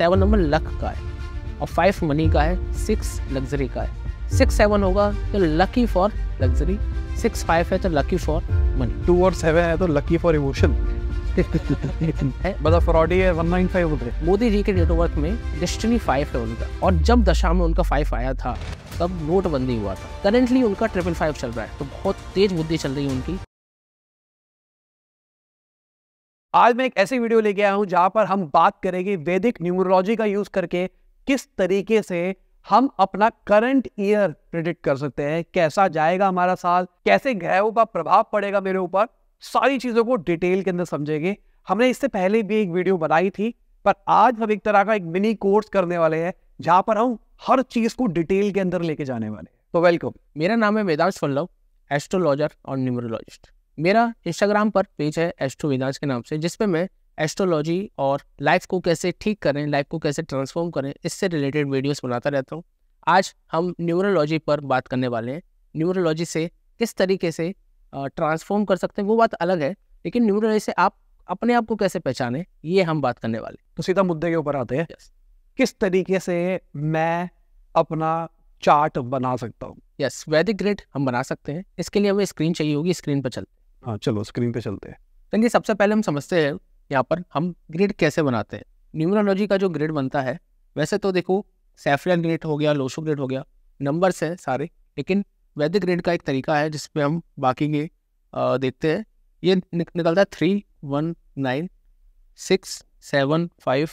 Seven number luck का है और फाइव मनी का है सिक्स लग्जरी का है सिक्स सेवन होगा तो lucky for luxury six five है तो लकी फॉर मनी टू और सेवन है तो लकी फॉर इमोशन है मोदी जी के नेटवर्क में डेस्टिनी फाइव है उनका और जब दशा में उनका फाइव आया था तब नोटबंदी हुआ था करेंटली उनका ट्रिपल फाइव चल रहा है तो बहुत तेज बुद्धि चल रही है उनकी आज मैं एक ऐसी वीडियो लेके आया हूं जहां पर हम बात करेंगे वैदिक न्यूमरोलॉजी का यूज करके किस तरीके से हम अपना करंट ईयर प्रिडिक्ट कर सकते हैं कैसा जाएगा हमारा साल कैसे ग्रहों का प्रभाव पड़ेगा मेरे ऊपर सारी चीजों को डिटेल के अंदर समझेंगे हमने इससे पहले भी एक वीडियो बनाई थी पर आज हम एक तरह का एक मिनी कोर्स करने वाले हैं जहां पर हम हर चीज को डिटेल के अंदर लेके जाने वाले हैं तो वेलकम मेरा नाम है वेदांश फल्लव एस्ट्रोलॉजर और न्यूमरोलॉजिस्ट मेरा इंस्टाग्राम पर पेज है एस्ट्रो विदाज के नाम से जिसपे मैं एस्ट्रोलॉजी और लाइफ को कैसे ठीक करें लाइफ को कैसे ट्रांसफॉर्म करें इससे रिलेटेड वीडियोस बनाता रहता हूँ आज हम न्यूरोलॉजी पर बात करने वाले हैं न्यूरोलॉजी से किस तरीके से ट्रांसफॉर्म कर सकते हैं वो बात अलग है लेकिन न्यूरोलॉजी से आप अपने आप को कैसे पहचाने ये हम बात करने वाले तो सीधा मुद्दे के ऊपर आते हैं yes. किस तरीके से मैं अपना चार्ट बना सकता हूँ यस वैदिक ग्रिड हम बना सकते हैं इसके लिए हमें स्क्रीन चाहिए होगी स्क्रीन पर चलते हाँ चलो स्क्रीन पे चलते हैं चलिए सबसे पहले हम समझते हैं यहाँ पर हम ग्रिड कैसे बनाते हैं न्यूमरोलॉजी का जो ग्रिड बनता है वैसे तो देखो सेफरियन ग्रिड हो गया लोशो ग्रिड हो गया नंबर्स हैं सारे लेकिन वैदिक ग्रिड का एक तरीका है जिसमें हम बाकी के देखते हैं ये निकलता है three one nine six seven five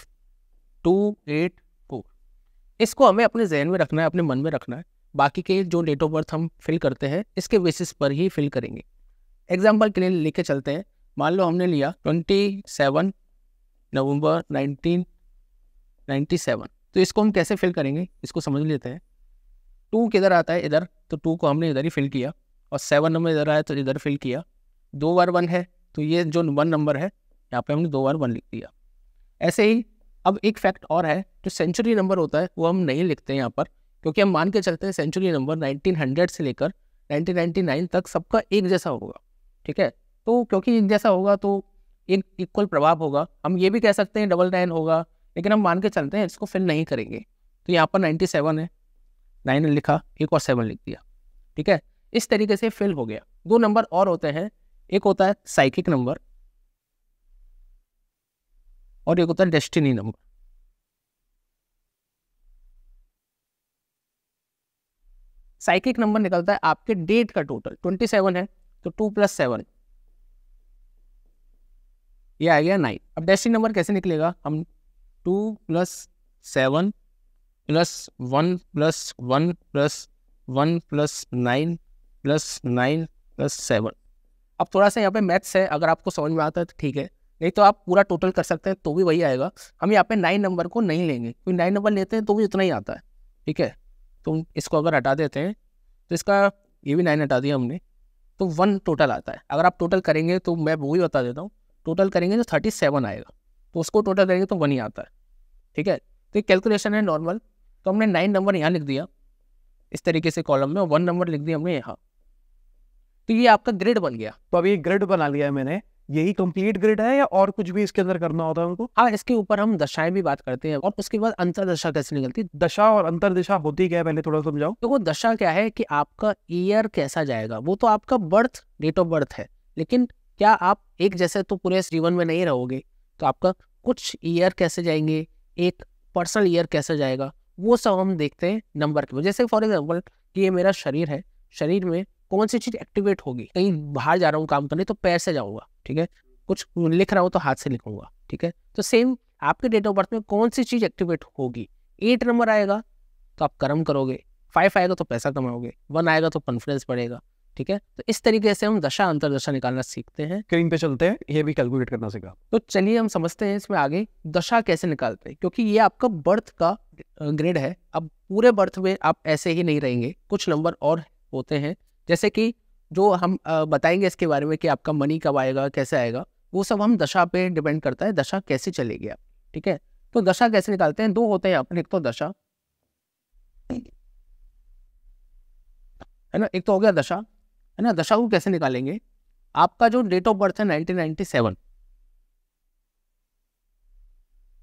two eight four इसको हमें अपने जहन में रखना है अपने मन में रखना है बाकी के जो डेट ऑफ बर्थ हम फिल करते हैं इसके बेसिस पर ही फिल करेंगे एग्जाम्पल के लिए लेके चलते हैं मान लो हमने लिया ट्वेंटी सेवन नवम्बर नाइनटीन नाइन्टी सेवन तो इसको हम कैसे फिल करेंगे इसको समझ लेते हैं टू किधर आता है इधर तो टू को हमने इधर ही फिल किया और सेवन नंबर इधर आया तो इधर फिल किया दो बार वन है तो ये जो वन नंबर है यहाँ पे हमने दो बार वन लिख दिया ऐसे ही अब एक फैक्ट और है जो सेंचुरी नंबर होता है वो हम नहीं लिखते हैं यहाँ पर क्योंकि हम मान के चलते हैं सेंचुरी नंबर 1900 से लेकर 1999 तक सबका एक जैसा होगा ठीक है तो क्योंकि जैसा होगा तो एक इक्वल प्रभाव होगा हम ये भी कह सकते हैं डबल नाइन होगा लेकिन हम मान के चलते हैं इसको फिल नहीं करेंगे तो यहाँ पर नाइन्टी सेवन है नाइन लिखा एक और सेवन लिख दिया ठीक है इस तरीके से फिल हो गया दो नंबर और होते हैं एक होता है साइकिक नंबर और एक होता है डेस्टिनी नंबर साइकिक नंबर निकलता है आपके डेट का टोटल ट्वेंटी सेवन है तो टू प्लस सेवन ये आ गया नाइन अब डेस्टिन नंबर कैसे निकलेगा हम two plus seven plus one plus one plus one plus nine plus nine plus seven अब थोड़ा सा यहाँ पे मैथ्स है अगर आपको समझ में आता है तो ठीक है नहीं तो आप पूरा टोटल कर सकते हैं तो भी वही आएगा हम यहाँ पे नाइन नंबर को नहीं लेंगे क्योंकि नाइन नंबर लेते हैं तो भी उतना ही आता है ठीक है तो इसको अगर हटा देते हैं तो इसका ये भी नाइन हटा दिया हमने तो वन टोटल आता है अगर आप टोटल करेंगे तो मैं वो ही बता देता हूँ टोटल करेंगे तो थर्टी सेवन आएगा तो उसको टोटल करेंगे तो वन ही आता है ठीक है तो कैलकुलेशन है नॉर्मल तो हमने नाइन नंबर यहाँ लिख दिया इस तरीके से कॉलम में वन नंबर लिख दिया हमने यहाँ तो ये आपका ग्रिड बन गया तो अभी ग्रिड बना लिया है मैंने यही कंप्लीट ग्रिड है या और कुछ भी इसके अंदर करना होता है उनको हाँ इसके ऊपर हम दशाएं भी बात करते हैं और उसके बाद अंतर दशा कैसे निकलती है दशा और अंतर दशा होती क्या है पहले थोड़ा समझाओ देखो तो दशा क्या है कि आपका ईयर कैसा जाएगा वो तो आपका बर्थ डेट ऑफ बर्थ है लेकिन क्या आप एक जैसे तो पूरे जीवन में नहीं रहोगे तो आपका कुछ ईयर कैसे जाएंगे एक पर्सनल ईयर कैसे जाएगा वो सब हम देखते हैं नंबर के जैसे फॉर एग्जाम्पल कि ये मेरा शरीर है शरीर में कौन सी चीज एक्टिवेट होगी कहीं बाहर जा रहा हूँ काम करने तो पैर से जाऊंगा ठीक है कुछ लिख रहा हूँ तो हाथ से लिखूंगा ठीक है तो सेम आपके डेट ऑफ बर्थ में कौन सी चीज एक्टिवेट होगी एट नंबर आएगा तो आप कर्म करोगे फाइव आएगा तो पैसा कमाओगे वन आएगा तो कॉन्फिडेंस बढ़ेगा ठीक है तो इस तरीके से हम दशा अंतर दशा निकालना सीखते हैं स्क्रीन पे चलते हैं ये भी कैलकुलेट करना सीखा तो चलिए हम समझते हैं इसमें आगे दशा कैसे निकालते हैं क्योंकि ये आपका बर्थ का ग्रेड है अब पूरे बर्थ में आप ऐसे ही नहीं रहेंगे कुछ नंबर और होते हैं जैसे कि जो हम बताएंगे इसके बारे में कि आपका मनी कब आएगा कैसे आएगा वो सब हम दशा पे डिपेंड करता है दशा कैसे चलेगी आप ठीक है तो दशा कैसे निकालते हैं दो होते हैं अपने एक तो दशा है ना एक तो हो गया दशा है ना दशा को कैसे निकालेंगे आपका जो डेट ऑफ बर्थ है सेवन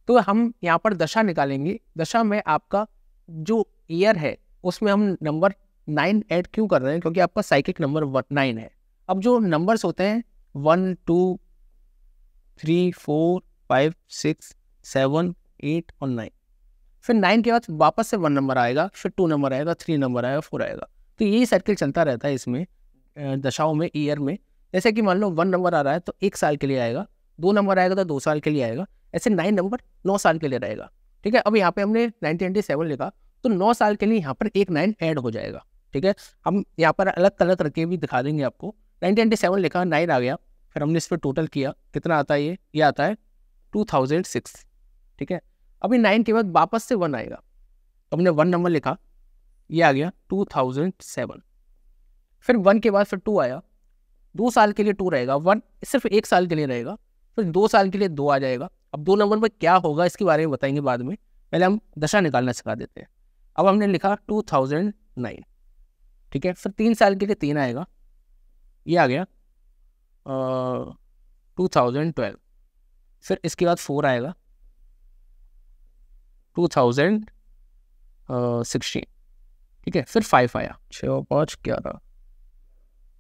तो हम यहाँ पर दशा निकालेंगे दशा में आपका जो ईयर है उसमें हम नंबर नाइन ऐड क्यों कर रहे हैं क्योंकि आपका साइकिल नंबर नाइन है अब जो नंबर्स होते हैं one two three four five six seven eight और नाइन फिर नाइन के बाद वापस से वन नंबर आएगा फिर टू नंबर आएगा थ्री नंबर आएगा फोर आएगा तो यही साइकिल चलता रहता है इसमें दशाओं में ईयर में जैसे कि मान लो वन नंबर आ रहा है तो एक साल के लिए आएगा दो नंबर आएगा तो दो साल के लिए आएगा ऐसे नाइन नंबर नौ साल के लिए रहेगा ठीक है अब यहाँ पे हमने नाइनटीन लिखा तो नौ साल के लिए यहाँ पर एक नाइन ऐड हो जाएगा ठीक है हम यहाँ पर अलग तलग रखे भी दिखा देंगे आपको नाइनटीन सेवन लिखा नाइन आ गया फिर हमने इस पर टोटल किया कितना आता है ये ये आता है टू थाउजेंड सिक्स ठीक है अभी नाइन के बाद वापस से वन आएगा तो हमने वन नंबर लिखा ये आ गया टू थाउजेंड सेवन फिर वन के बाद फिर टू आया दो साल के लिए टू रहेगा वन सिर्फ एक साल के लिए रहेगा फिर दो साल के लिए दो आ जाएगा अब दो नंबर पर क्या होगा इसके बारे में बताएंगे बाद में पहले हम दशा निकालना सिखा देते हैं अब हमने लिखा टू थाउजेंड नाइन ठीक है फिर तीन साल के लिए तीन आएगा ये आ गया टू थाउजेंड ट्वेल्व फिर इसके बाद फोर आएगा टू थाउजेंड सिक्सटीन ठीक है फिर फाइव आया छः और पाँच ग्यारह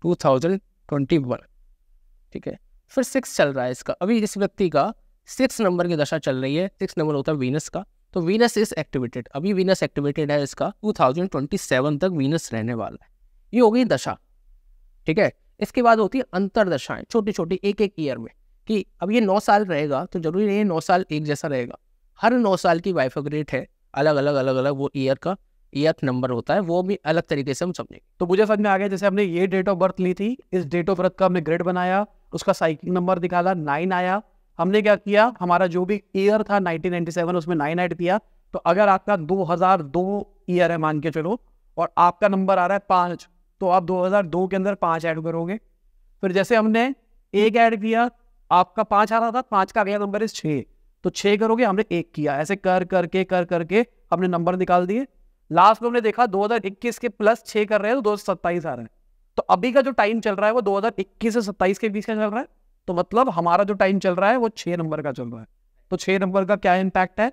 टू थाउजेंड ट्वेंटी वन ठीक है फिर सिक्स चल रहा है इसका अभी इस व्यक्ति का सिक्स नंबर की दशा चल रही है सिक्स नंबर होता है वीनस का तो वीनस इज एक्टिवेटेड अभी वीनस एक्टिवेटेड है इसका 2027 तक वीनस रहने वाला है ये हो गई दशा ठीक है इसके बाद होती है अंतर दशाएं छोटी छोटी एक एक ईयर में कि अब ये नौ साल रहेगा तो जरूरी नहीं है नौ साल एक जैसा रहेगा हर नौ साल की वाइफ वाइफोग्रेट है अलग अलग अलग अलग वो ईयर का ईयर नंबर होता है वो भी अलग तरीके से हम समझेंगे तो मुझे समझ में आ गया जैसे हमने ये डेट ऑफ बर्थ ली थी इस डेट ऑफ बर्थ का हमने ग्रेड बनाया उसका साइकिल नंबर निकाला नाइन आया हमने क्या किया हमारा जो भी ईयर था 1997 उसमें नाइन ऐड किया तो अगर आपका 2002 ईयर है मान के चलो और आपका नंबर आ रहा है पाँच तो आप 2002 के अंदर पाँच ऐड करोगे फिर जैसे हमने एक ऐड किया आपका पाँच आ रहा था पाँच का अगला नंबर इस छः तो छः करोगे हमने एक किया ऐसे कर करके कर करके हमने नंबर निकाल दिए लास्ट में हमने देखा 2021 के प्लस छः कर रहे हैं तो दो आ रहे हैं तो अभी का जो टाइम चल रहा है वो 2021 से 27 के बीच का चल रहा है तो मतलब हमारा जो टाइम चल रहा है वो छह नंबर का चल रहा है तो छह नंबर का क्या इंपैक्ट है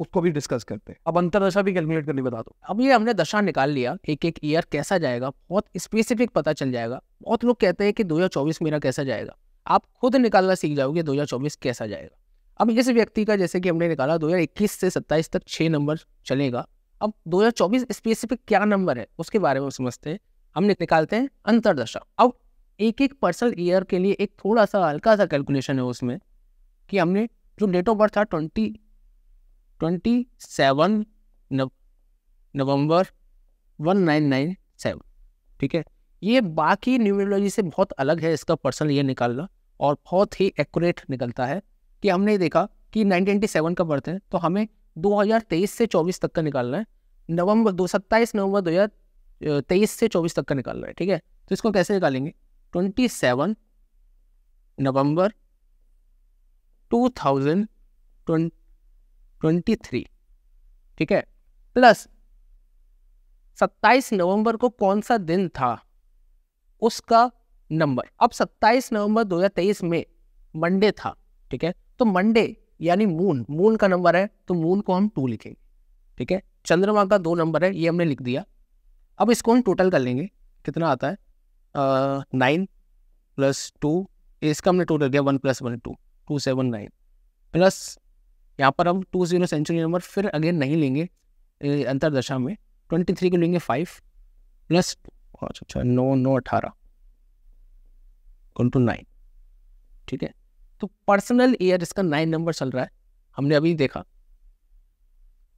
उसको भी डिस्कस करते हैं अब अंतरदशा भी कैलकुलेट करनी बता दो अब ये हमने दशा निकाल लिया एक एक ईयर कैसा जाएगा बहुत स्पेसिफिक पता चल जाएगा बहुत लोग कहते हैं कि 2024 मेरा कैसा जाएगा आप खुद निकालना सीख जाओगे 2024 कैसा जाएगा अब इस व्यक्ति का जैसे कि हमने निकाला 2021 से 27 तक छः नंबर चलेगा अब 2024 स्पेसिफिक क्या नंबर है उसके बारे में समझते हैं हम निकालते हैं अंतरदशा अब एक एक पर्सन ईयर के लिए एक थोड़ा सा हल्का सा कैलकुलेशन है उसमें कि हमने जो डेट ऑफ बर्थ था ट्वेंटी ट्वेंटी सेवन नवम्बर वन नाइन नाइन सेवन ठीक है ये बाकी न्यूमरोलॉजी से बहुत अलग है इसका पर्सनल ईयर निकालना और बहुत ही एक्यूरेट निकलता है कि हमने देखा कि नाइनटीन का बर्थ है तो हमें 2023 से 24 तक का निकालना है नवंबर दो सत्ताईस नवंबर तेईस से 24 तक का निकालना है ठीक है तो इसको कैसे निकालेंगे ट्वेंटी सेवन नवंबर टू थाउजेंड ट्वेंटी थ्री ठीक है प्लस सत्ताईस नवंबर को कौन सा दिन था उसका नंबर अब सत्ताईस नवंबर 2023 में मंडे था ठीक है तो मंडे यानी मून मून का नंबर है तो मून को हम टू लिखेंगे ठीक है चंद्रमा का दो नंबर है ये हमने लिख दिया अब इसको हम टोटल कर लेंगे कितना आता है नाइन प्लस टू इसका हमने टू रख दिया one plus one two two seven nine plus यहाँ पर हम टू जीरो सेंचुरी नंबर फिर अगेन नहीं लेंगे अंतरदशा में ट्वेंटी थ्री को लेंगे फाइव प्लस अच्छा अच्छा नौ नौ अठारह टू नाइन ठीक है तो पर्सनल ईयर इसका नाइन नंबर चल रहा है हमने अभी देखा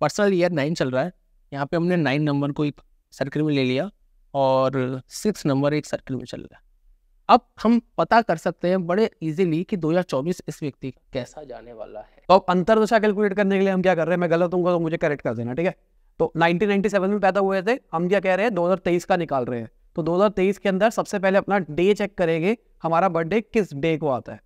पर्सनल ईयर नाइन चल रहा है यहाँ पे हमने नाइन नंबर को एक सर्किल में ले लिया और सिक्स नंबर एक सर्किल में चल रहा है अब हम पता कर सकते हैं बड़े इजीली कि 2024 इस व्यक्ति का कैसा जाने वाला है तो अब अंतरदशा कैलकुलेट करने के लिए हम क्या कर रहे हैं मैं गलत हूँ तो मुझे करेक्ट कर देना ठीक है तो 1997 में पैदा हुए थे हम क्या कह रहे हैं 2023 का निकाल रहे हैं तो 2023 के अंदर सबसे पहले अपना डे चेक करेंगे हमारा बर्थडे किस डे को आता है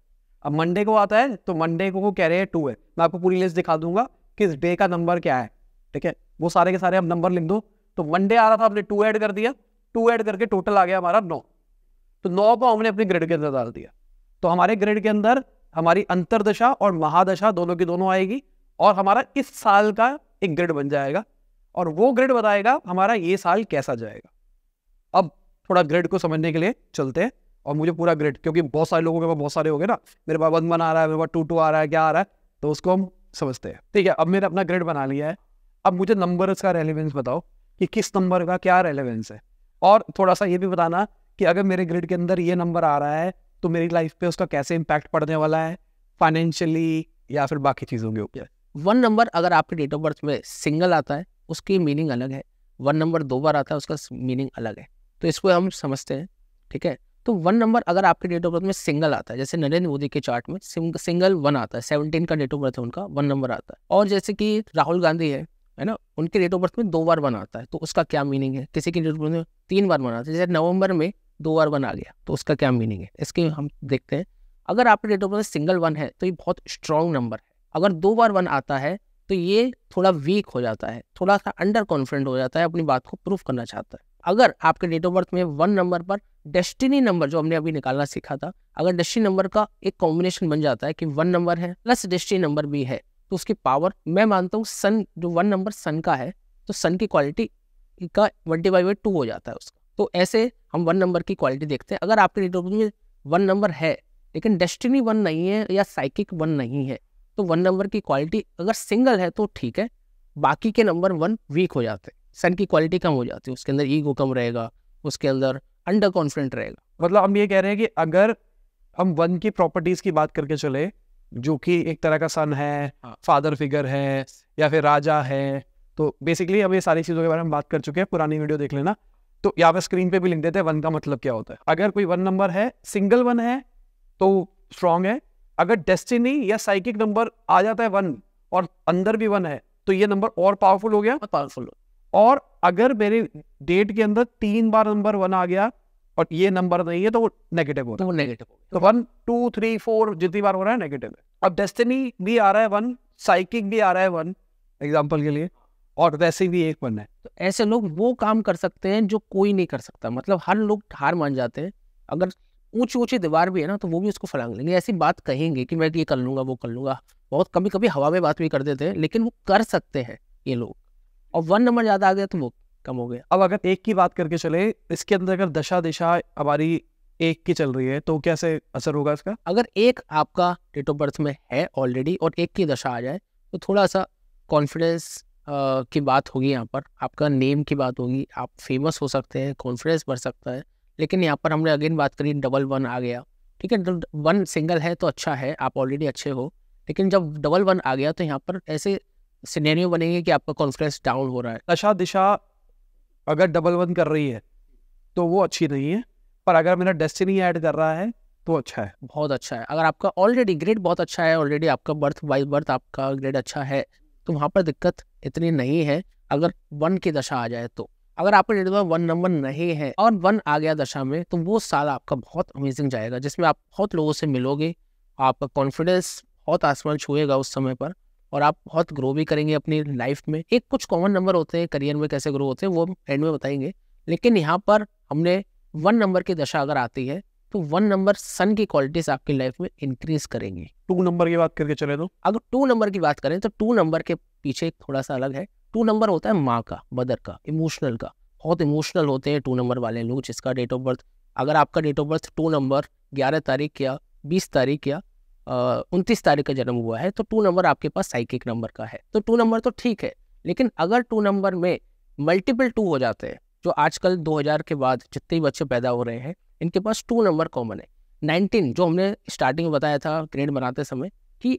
अब मंडे को आता है तो मंडे को कह रहे हैं टू है मैं आपको पूरी लिस्ट दिखा दूंगा किस डे का नंबर क्या है ठीक है वो सारे के सारे आप नंबर लिख दो तो मंडे आ रहा था आपने टू ऐड कर दिया टू ऐड करके टोटल आ गया हमारा नौ तो नौ को हमने अपने ग्रिड के अंदर डाल दिया तो हमारे ग्रिड के अंदर हमारी अंतरदशा और महादशा दोनों की दोनों आएगी और हमारा इस साल का एक ग्रिड बन जाएगा और वो ग्रिड बताएगा हमारा ये साल कैसा जाएगा अब थोड़ा ग्रिड को समझने के लिए चलते हैं और मुझे पूरा ग्रिड क्योंकि बहुत सारे लोगों के पास बहुत सारे हो गए ना मेरे पास वन वन आ रहा है मेरे पास टू टू आ रहा है क्या आ रहा है तो उसको हम समझते हैं ठीक है अब मैंने अपना ग्रिड बना लिया है अब मुझे नंबर्स का रेलिवेंस बताओ कि किस नंबर का क्या रेलिवेंस है और थोड़ा सा ये भी बताना कि अगर मेरे ग्रिड के अंदर ये नंबर आ रहा है तो मेरी लाइफ पे उसका कैसे इम्पैक्ट पड़ने वाला है फाइनेंशियली या फिर बाकी चीज़ों के ऊपर वन नंबर अगर आपके डेट ऑफ बर्थ में सिंगल आता है उसकी मीनिंग अलग है वन नंबर दो बार आता है उसका मीनिंग अलग है तो इसको हम समझते हैं ठीक है तो वन नंबर अगर आपके डेट ऑफ बर्थ में सिंगल आता है जैसे नरेंद्र मोदी के चार्ट में सिंगल वन आता है सेवनटीन का डेट ऑफ बर्थ है उनका वन नंबर आता है और जैसे कि राहुल गांधी है है ना उनके डेट ऑफ बर्थ में दो बार वन आता है तो उसका क्या मीनिंग है किसी की डेट ऑफ बर्थ में तीन बार वन आता है जैसे नवंबर में दो बार वन आ गया तो उसका क्या मीनिंग है इसके हम देखते हैं अगर आपके date of birth single one है तो ये बहुत स्ट्रॉन्ग नंबर है अगर दो बार वन आता है तो ये थोड़ा वीक हो जाता है थोड़ा सा अंडर कॉन्फिडेंट हो जाता है अपनी बात को प्रूफ करना चाहता है अगर आपके डेट ऑफ बर्थ में वन नंबर पर डेस्टिनी नंबर जो हमने अभी निकालना सीखा था अगर डेस्टिनी नंबर का एक कॉम्बिनेशन बन जाता है कि वन नंबर है प्लस डेस्टिनी नंबर भी है तो उसकी पावर मैं मानता हूँ सन जो वन नंबर सन का है तो सन की क्वालिटी का ट्वेंटी बाई बाई टू हो जाता है उसका तो ऐसे हम वन नंबर की क्वालिटी देखते हैं अगर आपके डेटोबुक में वन नंबर है लेकिन डेस्टिनी वन नहीं है या साइकिक वन नहीं है तो वन नंबर की क्वालिटी अगर सिंगल है तो ठीक है बाकी के नंबर वन वीक हो जाते हैं सन की क्वालिटी कम हो जाती है उसके अंदर ईगो कम रहेगा उसके अंदर अंडर कॉन्फिडेंट रहेगा मतलब हम ये कह रहे हैं कि अगर हम वन की प्रॉपर्टीज की बात करके चले जो कि एक तरह का सन है फादर हाँ। फिगर है या फिर राजा है तो बेसिकली अब ये सारी चीज़ों के बारे में बात कर चुके हैं पुरानी वीडियो देख लेना तो यहाँ पे स्क्रीन पे भी लिख देते हैं वन का मतलब क्या होता है अगर कोई वन नंबर है सिंगल वन है तो स्ट्रांग है अगर डेस्टिनी या साइकिक नंबर आ जाता है वन और अंदर भी वन है तो ये नंबर और पावरफुल हो गया पावरफुल और अगर मेरे डेट के अंदर तीन बार नंबर वन आ गया और ये नंबर तो नहीं है तो वो नेगेटिव हो तो नेगेटिव तो वन टू थ्री फोर जितनी बार हो रहा है नेगेटिव है अब डेस्टिनी भी आ रहा है वन साइकिक भी आ रहा है वन एग्जाम्पल के लिए और वैसे भी एक बन है तो ऐसे लोग वो काम कर सकते हैं जो कोई नहीं कर सकता मतलब हर लोग हार मान जाते हैं अगर ऊंची ऊंची दीवार भी है ना तो वो भी उसको फलांग लेंगे ऐसी बात कहेंगे कि मैं ये कर लूंगा वो कर लूंगा बहुत कभी कभी हवा में बात भी कर देते हैं लेकिन वो कर सकते हैं ये लोग और वन नंबर ज़्यादा आ गया तो वो कम हो गया अब अगर एक की बात करके चले इसके अंदर अगर दशा दिशा हमारी एक की चल रही है तो कैसे असर होगा इसका अगर एक आपका डेट ऑफ बर्थ में है ऑलरेडी और एक की दशा आ जाए तो थोड़ा सा कॉन्फिडेंस की बात होगी यहाँ पर आपका नेम की बात होगी आप फेमस हो सकते हैं कॉन्फिडेंस बढ़ सकता है लेकिन यहाँ पर हमने अगेन बात करी डबल वन आ गया ठीक है वन सिंगल है तो अच्छा है आप ऑलरेडी अच्छे हो लेकिन जब डबल वन आ गया तो यहाँ पर ऐसे सिनेरियो बनेंगे कि आपका कॉन्फिडेंस डाउन हो रहा है दशा दिशा अगर डबल वन कर रही है तो वो अच्छी नहीं है पर अगर मेरा डेस्टिनी ऐड कर रहा है तो अच्छा है बहुत अच्छा है अगर आपका ऑलरेडी ग्रेड बहुत अच्छा है ऑलरेडी आपका बर्थ बाई बर्थ आपका ग्रेड अच्छा है तो वहाँ पर दिक्कत इतनी नहीं है अगर वन की दशा आ जाए तो अगर आपका ग्रेड में वन नंबर नहीं है और वन आ गया दशा में तो वो साल आपका बहुत अमेजिंग जाएगा जिसमें आप बहुत लोगों से मिलोगे आपका कॉन्फिडेंस बहुत आसमान छुएगा उस समय पर और आप बहुत ग्रो भी करेंगे अपनी लाइफ में एक कुछ कॉमन नंबर होते हैं करियर में कैसे ग्रो होते हैं वो एंड में बताएंगे लेकिन यहाँ पर हमने वन नंबर की दशा अगर आती है तो वन नंबर सन की क्वालिटीज आपकी लाइफ में इंक्रीज करेंगे टू नंबर की बात करके चले तो अगर टू नंबर की बात करें तो टू नंबर के पीछे थोड़ा सा अलग है टू नंबर होता है माँ का मदर का इमोशनल का बहुत इमोशनल होते हैं टू नंबर वाले लोग जिसका डेट ऑफ बर्थ अगर आपका date of birth two number ग्यारह तारीख या बीस तारीख या उनतीस तारीख का जन्म हुआ है तो टू नंबर आपके पास साइकिक नंबर का है तो टू नंबर तो ठीक है लेकिन अगर टू नंबर में मल्टीपल टू हो जाते हैं जो आजकल 2000 के बाद जितने बच्चे पैदा हो रहे हैं इनके पास टू नंबर कॉमन है 19 जो हमने स्टार्टिंग में बताया था ग्रेड बनाते समय कि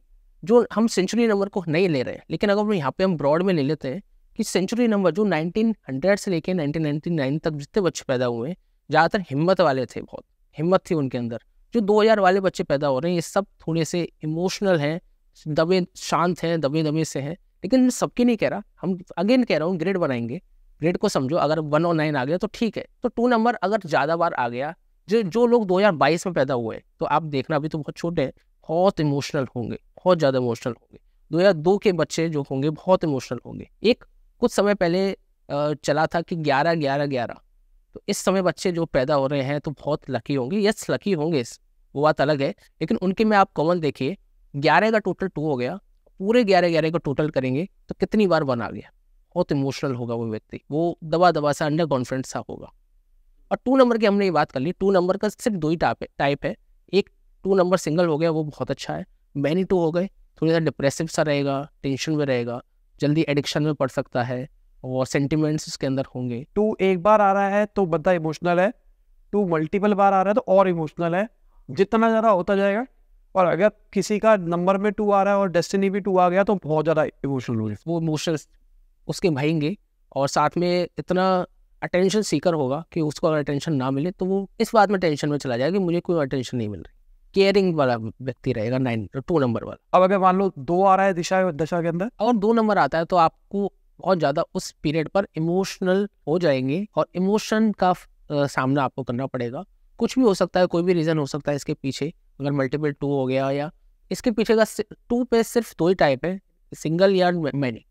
जो हम सेंचुरी नंबर को नहीं ले रहे हैं लेकिन अगर यहाँ पे हम ब्रॉड में ले लेते हैं कि सेंचुरी नंबर जो 1900 से लेके 1999 तक जितने बच्चे पैदा हुए हैं ज़्यादातर हिम्मत वाले थे बहुत हिम्मत थी उनके अंदर जो 2000 वाले बच्चे पैदा हो रहे हैं ये सब थोड़े से इमोशनल हैं दबे शांत हैं दबे दबे से हैं लेकिन मैं सबके नहीं कह रहा हम अगेन कह रहा हूँ ग्रेड बनाएंगे ग्रेड को समझो अगर वन और नाइन आ गया तो ठीक है तो टू नंबर अगर ज़्यादा बार आ गया जो जो लोग 2022 में पैदा हुए तो आप देखना अभी तो बहुत छोटे हैं बहुत इमोशनल होंगे बहुत ज़्यादा इमोशनल होंगे दो हजार दो के बच्चे जो होंगे बहुत इमोशनल होंगे एक कुछ समय पहले चला था कि ग्यारह ग्यारह ग्यारह तो इस समय बच्चे जो पैदा हो रहे हैं तो बहुत लकी होंगे यस लकी होंगे इस वो बात अलग है लेकिन उनके में आप कॉमन देखिए ग्यारह का टोटल टू हो गया पूरे ग्यारह ग्यारह का टोटल करेंगे तो कितनी बार वन आ गया बहुत इमोशनल होगा वो व्यक्ति वो दबा दबा सा अंडर कॉन्फिडेंस सा होगा और टू नंबर की हमने ये बात कर ली टू नंबर का सिर्फ दो ही टाइप है टाइप है एक टू नंबर सिंगल हो गया वो बहुत अच्छा है मैनी टू हो गए थोड़ी सा डिप्रेसिव सा रहेगा टेंशन में रहेगा जल्दी एडिक्शन में पड़ सकता है और सेंटिमेंट्स उसके अंदर होंगे टू एक बार आ रहा है तो बंदा इमोशनल है टू मल्टीपल बार आ रहा है तो और इमोशनल है जितना ज़्यादा होता जाएगा और अगर किसी का नंबर में टू आ रहा है और डेस्टिनी भी टू आ गया तो बहुत ज़्यादा इमोशनल हो जाए वो इमोशनल उसके भाएंगे और साथ में इतना अटेंशन सीकर होगा कि उसको अगर अटेंशन ना मिले तो वो इस बात में टेंशन में चला जाएगा कि मुझे कोई अटेंशन नहीं मिल रही केयरिंग वाला व्यक्ति रहेगा नाइन टू नंबर वाला अब अगर मान लो दो आ रहा है दिशा दशा के अंदर और दो नंबर आता है तो आपको बहुत ज़्यादा उस पीरियड पर इमोशनल हो जाएंगे और इमोशन का सामना आपको करना पड़ेगा कुछ भी हो सकता है कोई भी रीज़न हो सकता है इसके पीछे अगर मल्टीपल टू हो गया या इसके पीछे का टू पे सिर्फ दो ही टाइप है सिंगल या मैनी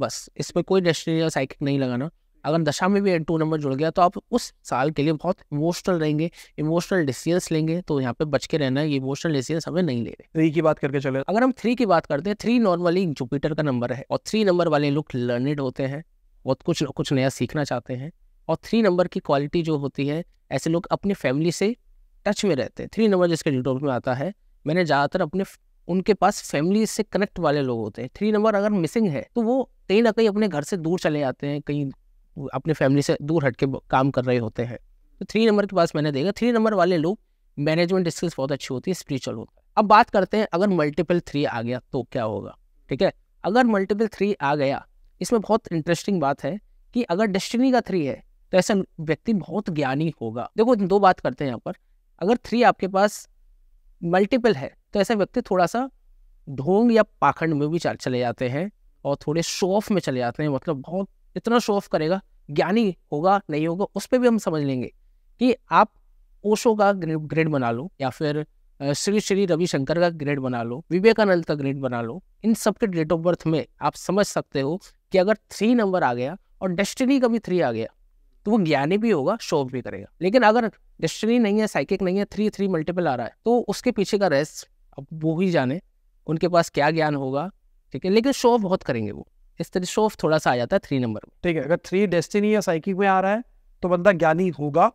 बस इस पर कोई डेस्टिनी या साइकिक नहीं लगाना अगर दशा में भी टू नंबर जुड़ गया तो आप उस साल के लिए बहुत इमोशनल रहेंगे इमोशनल डिसीजंस लेंगे तो यहाँ पे बच के रहना है ये इमोशनल डिसीजंस हमें नहीं ले रहे थ्री की बात करके चले अगर हम थ्री की बात करते हैं थ्री नॉर्मली जुपिटर का नंबर है और थ्री नंबर वाले लोग लर्निड होते हैं बहुत कुछ कुछ नया सीखना चाहते हैं और थ्री नंबर की क्वालिटी जो होती है ऐसे लोग अपने फैमिली से टच में रहते हैं थ्री नंबर जिसके डिटोल में आता है मैंने ज़्यादातर अपने उनके पास फैमिली से कनेक्ट वाले लोग होते हैं थ्री नंबर अगर मिसिंग है तो वो कहीं ना कहीं अपने घर से दूर चले जाते हैं कहीं अपने फैमिली से दूर हट के काम कर रहे होते हैं तो थ्री नंबर के पास मैंने देखा थ्री नंबर वाले लोग मैनेजमेंट स्किल्स बहुत अच्छी होती है स्परिचुअल होता है अब बात करते हैं अगर मल्टीपल थ्री आ गया तो क्या होगा ठीक है अगर मल्टीपल थ्री आ गया इसमें बहुत इंटरेस्टिंग बात है कि अगर डेस्टिनी का थ्री है तो ऐसा व्यक्ति बहुत ज्ञानी होगा देखो दो बात करते हैं यहाँ पर अगर थ्री आपके पास मल्टीपल है तो ऐसा व्यक्ति थोड़ा सा ढोंग या पाखंड में भी चले जाते हैं और थोड़े शो ऑफ में चले जाते हैं मतलब बहुत इतना शो ऑफ करेगा ज्ञानी होगा नहीं होगा उस पर भी हम समझ लेंगे कि आप ओशो का ग्रेड बना लो या फिर श्री श्री रविशंकर का ग्रेड बना लो विवेकानंद का ग्रेड बना लो इन सब के डेट ऑफ बर्थ में आप समझ सकते हो कि अगर थ्री नंबर आ गया और डेस्टिनी का भी थ्री आ गया तो वो ज्ञानी भी होगा शोभ भी करेगा लेकिन अगर डेस्टिनी नहीं है साइकिक नहीं है थ्री थ्री मल्टीपल आ रहा है तो उसके पीछे का रेस्ट अब वो ही जाने उनके पास क्या ज्ञान होगा ठीक है लेकिन शो बहुत करेंगे वो इस तरह शो थोड़ा सा आ जाता है थ्री नंबर में ठीक है अगर थ्री डेस्टिनी या साइकिक में आ रहा है तो बंदा ज्ञानी होगा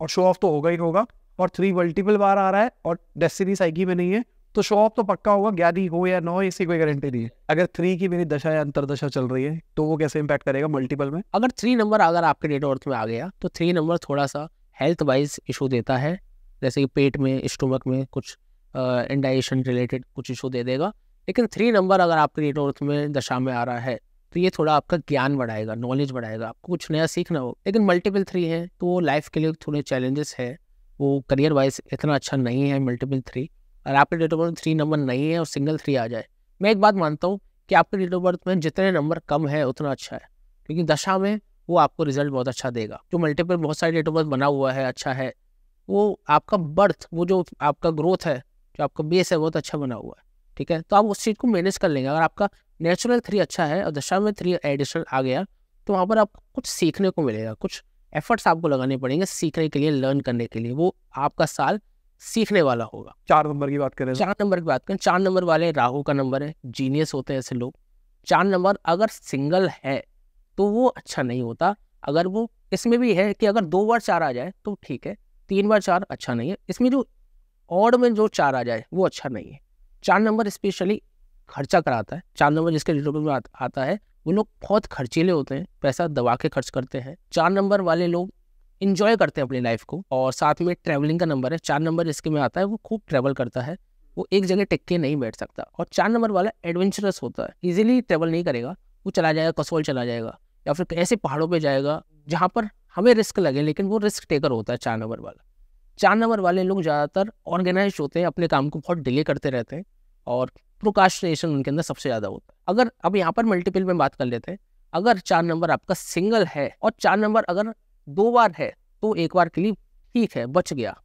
और शो ऑफ तो होगा ही होगा और थ्री मल्टीपल बार आ रहा है और डेस्टिनी साइकिल में नहीं है तो शो ऑफ तो पक्का होगा ग्यारह हो या ना हो इसकी कोई गारंटी नहीं है अगर थ्री की मेरी दशा या अंतरदशा चल रही है तो वो कैसे इम्पैक्ट करेगा मल्टीपल में अगर थ्री नंबर अगर आपके डेट ऑफ में आ गया तो थ्री नंबर थोड़ा सा हेल्थ वाइज इशू देता है जैसे कि पेट में स्टोमक में कुछ इंडाइजेशन रिलेटेड कुछ इशू दे देगा लेकिन थ्री नंबर अगर आपके डेट ऑफ में दशा में आ रहा है तो ये थोड़ा आपका ज्ञान बढ़ाएगा नॉलेज बढ़ाएगा आपको कुछ नया सीखना हो लेकिन मल्टीपल थ्री है तो वो लाइफ के लिए थोड़े चैलेंजेस है वो करियर वाइज इतना अच्छा नहीं है मल्टीपल थ्री अगर आपके date of birth three number नहीं है और सिंगल थ्री आ जाए मैं एक बात मानता हूँ कि आपके डेट ऑफ बर्थ में जितने नंबर कम है उतना अच्छा है क्योंकि दशा में वो आपको रिजल्ट बहुत अच्छा देगा जो मल्टीपल बहुत सारे डेट ऑफ बर्थ बना हुआ है अच्छा है वो आपका बर्थ वो जो आपका ग्रोथ है जो आपका बेस है बहुत अच्छा बना हुआ है ठीक है तो आप उस चीज़ को मैनेज कर लेंगे अगर आपका नेचुरल थ्री अच्छा है और दशा में थ्री एडिशनल आ गया तो वहाँ पर आपको कुछ सीखने को मिलेगा कुछ एफर्ट्स आपको लगाने पड़ेंगे सीखने के लिए लर्न करने के लिए वो आपका साल सीखने वाला होगा चार नंबर की बात करें तो। चार नंबर की बात करें चार नंबर वाले राहु का नंबर है जीनियस होते हैं ऐसे लोग चार नंबर अगर सिंगल है तो वो अच्छा नहीं होता अगर वो इसमें भी है कि अगर दो बार चार आ जाए तो ठीक है तीन बार चार अच्छा नहीं है इसमें जो ऑड में जो चार आ जाए वो अच्छा नहीं है चार नंबर स्पेशली खर्चा कराता है चार नंबर जिसके रिलेटिव में आता है वो लोग बहुत खर्चीले होते हैं पैसा दबा के खर्च करते हैं चार नंबर वाले लोग इन्जॉय करते हैं अपनी लाइफ को और साथ में ट्रैवलिंग का नंबर है चार नंबर इसके में आता है वो खूब ट्रैवल करता है वो एक जगह टिक के नहीं बैठ सकता और चार नंबर वाला एडवेंचरस होता है इजीली ट्रैवल नहीं करेगा वो चला जाएगा कसोल चला जाएगा या फिर ऐसे पहाड़ों पर जाएगा जहाँ पर हमें रिस्क लगे लेकिन वो रिस्क टेकर होता है चार नंबर वाला चार नंबर वाले लोग ज़्यादातर ऑर्गेनाइज होते हैं अपने काम को बहुत डिले करते रहते हैं और प्रोकाशनेशन उनके अंदर सबसे ज़्यादा होता है अगर अब यहाँ पर मल्टीपल में बात कर लेते हैं अगर चार नंबर आपका सिंगल है और चार नंबर अगर दो बार है तो एक बार के लिए ठीक है बच गया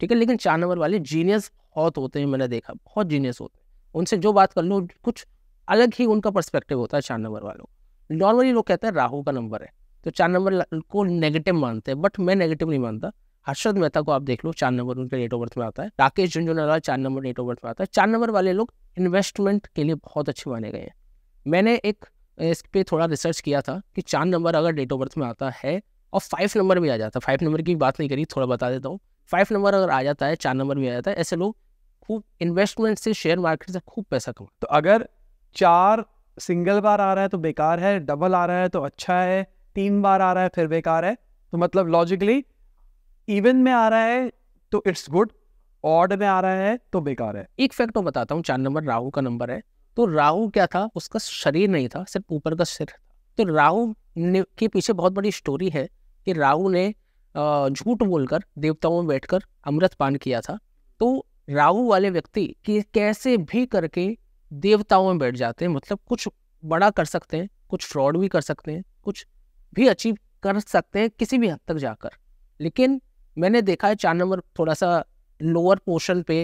ठीक है लेकिन चार नंबर वाले जीनियस बहुत होते हैं मैंने देखा बहुत जीनियस होते हैं उनसे जो बात कर लो कुछ अलग ही उनका पर्सपेक्टिव होता है चार नंबर वालों नॉर्मली लोग कहते हैं राहू का नंबर है तो चार नंबर को नेगेटिव मानते हैं बट मैं नेगेटिव नहीं मानता हर्षद मेहता को आप देख लो चार नंबर उनके डेट ऑफ बर्थ में आता है राकेश झुंझुनवाला चार नंबर डेट ऑफ बर्थ में आता है चार नंबर वाले लोग इन्वेस्टमेंट के लिए बहुत अच्छे माने गए हैं मैंने एक इस पर थोड़ा रिसर्च किया था कि चार नंबर अगर डेट ऑफ बर्थ में आता है और फाइव नंबर भी आ जाता है फाइव नंबर की बात नहीं करी थोड़ा बता देता हूँ फाइव नंबर अगर आ जाता है चार नंबर भी आ जाता है ऐसे लोग खूब इन्वेस्टमेंट से शेयर मार्केट से खूब पैसा कमा तो अगर चार सिंगल बार आ रहा है तो बेकार है डबल आ रहा है तो अच्छा है तीन बार आ रहा है फिर बेकार है तो मतलब लॉजिकली इवन में आ रहा है तो इट्स गुड ऑड में आ रहा है तो बेकार है एक फैक्ट मैं तो बताता हूँ चार नंबर राहु का नंबर है तो राहु क्या था उसका शरीर नहीं था सिर्फ ऊपर का सिर तो राहु के पीछे बहुत बड़ी स्टोरी है कि राहु ने झूठ बोलकर देवताओं में बैठकर अमृत पान किया था तो राहु वाले व्यक्ति कि कैसे भी करके देवताओं में बैठ जाते हैं मतलब कुछ बड़ा कर सकते हैं कुछ फ्रॉड भी कर सकते हैं कुछ भी अचीव कर सकते हैं किसी भी हद तक जाकर लेकिन मैंने देखा है चार नंबर थोड़ा सा लोअर पोर्शन पे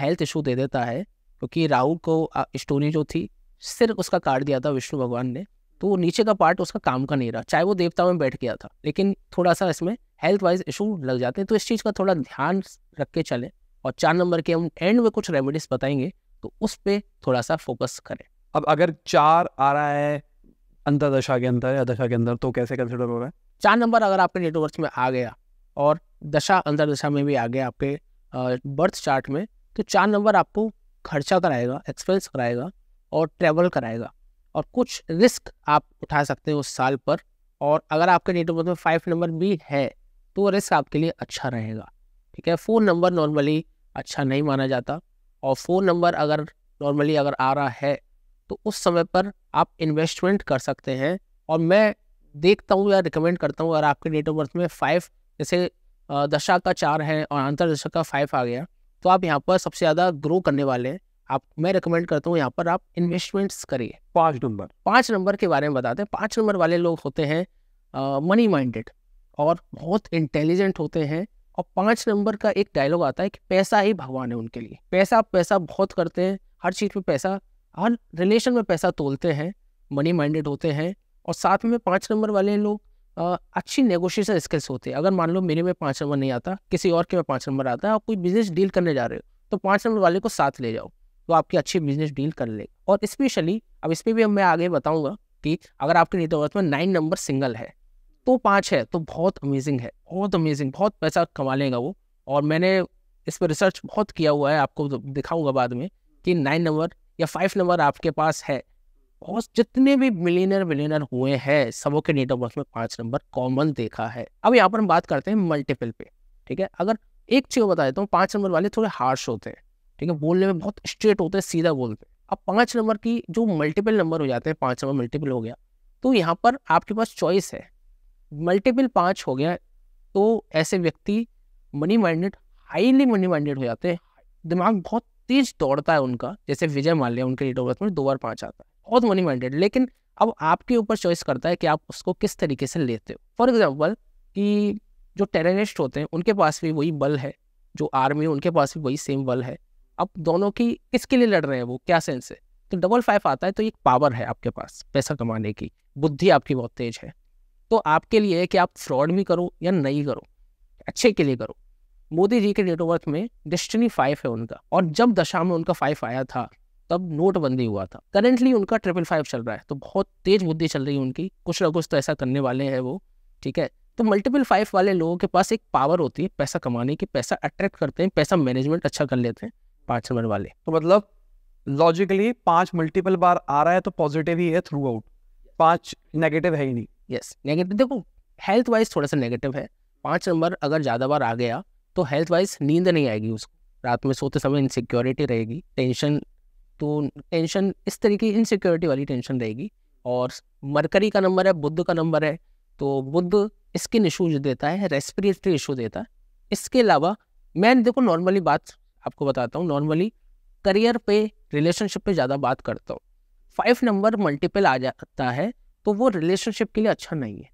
हेल्थ इशू दे देता है क्योंकि राहु को स्टोरी जो थी सिर्फ उसका कार्ड दिया था विष्णु भगवान ने तो नीचे का पार्ट उसका काम का नहीं रहा चाहे वो देवता में बैठ गया था लेकिन थोड़ा सा इसमें हेल्थ वाइज इशू लग जाते हैं तो इस चीज़ का थोड़ा ध्यान रख के चलें और चार नंबर के हम एंड में कुछ रेमेडीज बताएंगे तो उस पर थोड़ा सा फोकस करें अब अगर चार आ रहा है अंतरदशा के अंदर या दशा के अंदर तो कैसे कंसिडर हो रहा है चार नंबर अगर आपके नेटवर्क में आ गया और दशा अंतरदशा में भी आ गया आपके बर्थ चार्ट में तो चार नंबर आपको खर्चा कराएगा एक्सपेंस कराएगा और ट्रैवल कराएगा और कुछ रिस्क आप उठा सकते हैं उस साल पर और अगर आपके डेट ऑफ बर्थ में फाइव नंबर भी है तो वो रिस्क आपके लिए अच्छा रहेगा ठीक है फोर नंबर नॉर्मली अच्छा नहीं माना जाता और फोर नंबर अगर नॉर्मली अगर आ रहा है तो उस समय पर आप इन्वेस्टमेंट कर सकते हैं और मैं देखता हूँ या रिकमेंड करता हूँ अगर आपके डेट ऑफ बर्थ में फाइव जैसे दशा का चार है और अंतर दशा का फाइव आ गया तो आप यहाँ पर सबसे ज़्यादा ग्रो करने वाले हैं आप मैं रिकमेंड करता हूँ यहाँ पर आप इन्वेस्टमेंट्स करिए पाँच नंबर पाँच नंबर के बारे में बताते हैं पाँच नंबर वाले लोग होते हैं मनी माइंडेड और बहुत इंटेलिजेंट होते हैं और पाँच नंबर का एक डायलॉग आता है कि पैसा ही भगवान है उनके लिए पैसा पैसा बहुत करते हैं हर चीज़ में पैसा हर रिलेशन में पैसा तोलते हैं मनी माइंडेड होते हैं और साथ में पाँच नंबर वाले लोग अच्छी नेगोशिएशन स्किल्स होते हैं अगर मान लो मेरे में पाँच नंबर नहीं आता किसी और के में पाँच नंबर आता है आप कोई बिजनेस डील करने जा रहे हो तो पाँच नंबर वाले को साथ ले जाओ तो आपकी अच्छी बिजनेस डील कर ले और स्पेशली अब इस पर भी मैं आगे बताऊंगा कि अगर आपके नेटवर्थ में नाइन नंबर सिंगल है तो पाँच है तो बहुत अमेजिंग है बहुत अमेजिंग बहुत पैसा कमा लेगा वो और मैंने इस पर रिसर्च बहुत किया हुआ है आपको दिखाऊंगा बाद में कि नाइन नंबर या फाइव नंबर आपके पास है और जितने भी मिलीनर विलीनर हुए हैं सबों के नेटवर्क में पाँच नंबर कॉमन देखा है अब यहाँ पर हम बात करते हैं मल्टीपल पे ठीक है अगर एक चीज बता देता हूँ पाँच नंबर वाले थोड़े हार्श होते हैं ठीक है बोलने में बहुत स्ट्रेट होते हैं सीधा बोलते हैं अब पाँच नंबर की जो मल्टीपल नंबर हो जाते हैं पाँच नंबर मल्टीपल हो गया तो यहाँ पर आपके पास चॉइस है मल्टीपल पाँच हो गया तो ऐसे व्यक्ति money minded highly money minded हो जाते हैं दिमाग बहुत तेज दौड़ता है उनका जैसे विजय माल्या उनके डेट ऑफ बर्थ में दो बार पाँच आता है बहुत मनी माइंडेड लेकिन अब आपके ऊपर चॉइस करता है कि आप उसको किस तरीके से लेते हो फॉर एग्जाम्पल कि जो टेररिस्ट होते हैं उनके पास भी वही बल है जो आर्मी उनके पास भी वही सेम बल है अब दोनों की किसके लिए लड़ रहे हैं वो क्या सेंस है तो डबल फाइव आता है तो एक पावर है आपके पास पैसा कमाने की बुद्धि आपकी बहुत तेज है तो आपके लिए है कि आप फ्रॉड भी करो या नहीं करो अच्छे के लिए करो मोदी जी के नेटवर्थ में डिस्टनी फाइव है उनका और जब दशा में उनका फाइव आया था तब नोटबंदी हुआ था करेंटली उनका ट्रिपल फाइव चल रहा है तो बहुत तेज बुद्धि चल रही है उनकी कुछ ना कुछ तो ऐसा करने वाले हैं वो ठीक है तो मल्टीपल फाइव वाले लोगों के पास एक पावर होती है पैसा कमाने की पैसा अट्रैक्ट करते हैं पैसा मैनेजमेंट अच्छा कर लेते हैं पाँच नंबर वाले तो मतलब लॉजिकली पांच मल्टीपल बार आ रहा है तो पॉजिटिव ही है थ्रू आउट पांच नेगेटिव है ही नहीं यस नेगेटिव देखो हेल्थ वाइज थोड़ा सा नेगेटिव है पांच नंबर अगर ज़्यादा बार आ गया तो हेल्थ वाइज नींद नहीं आएगी उसको रात में सोते समय इनसिक्योरिटी रहेगी टेंशन तो टेंशन इस तरीके की इनसिक्योरिटी वाली टेंशन रहेगी और मरकरी का नंबर है बुद्ध का नंबर है तो बुद्ध स्किन इशूज देता है रेस्पिरेटरी इशू देता है इसके अलावा मैं देखो नॉर्मली बात आपको बताता हूँ नॉर्मली करियर पे रिलेशनशिप पे ज़्यादा बात करता हूँ फाइव नंबर मल्टीपल आ जाता है तो वो रिलेशनशिप के लिए अच्छा नहीं है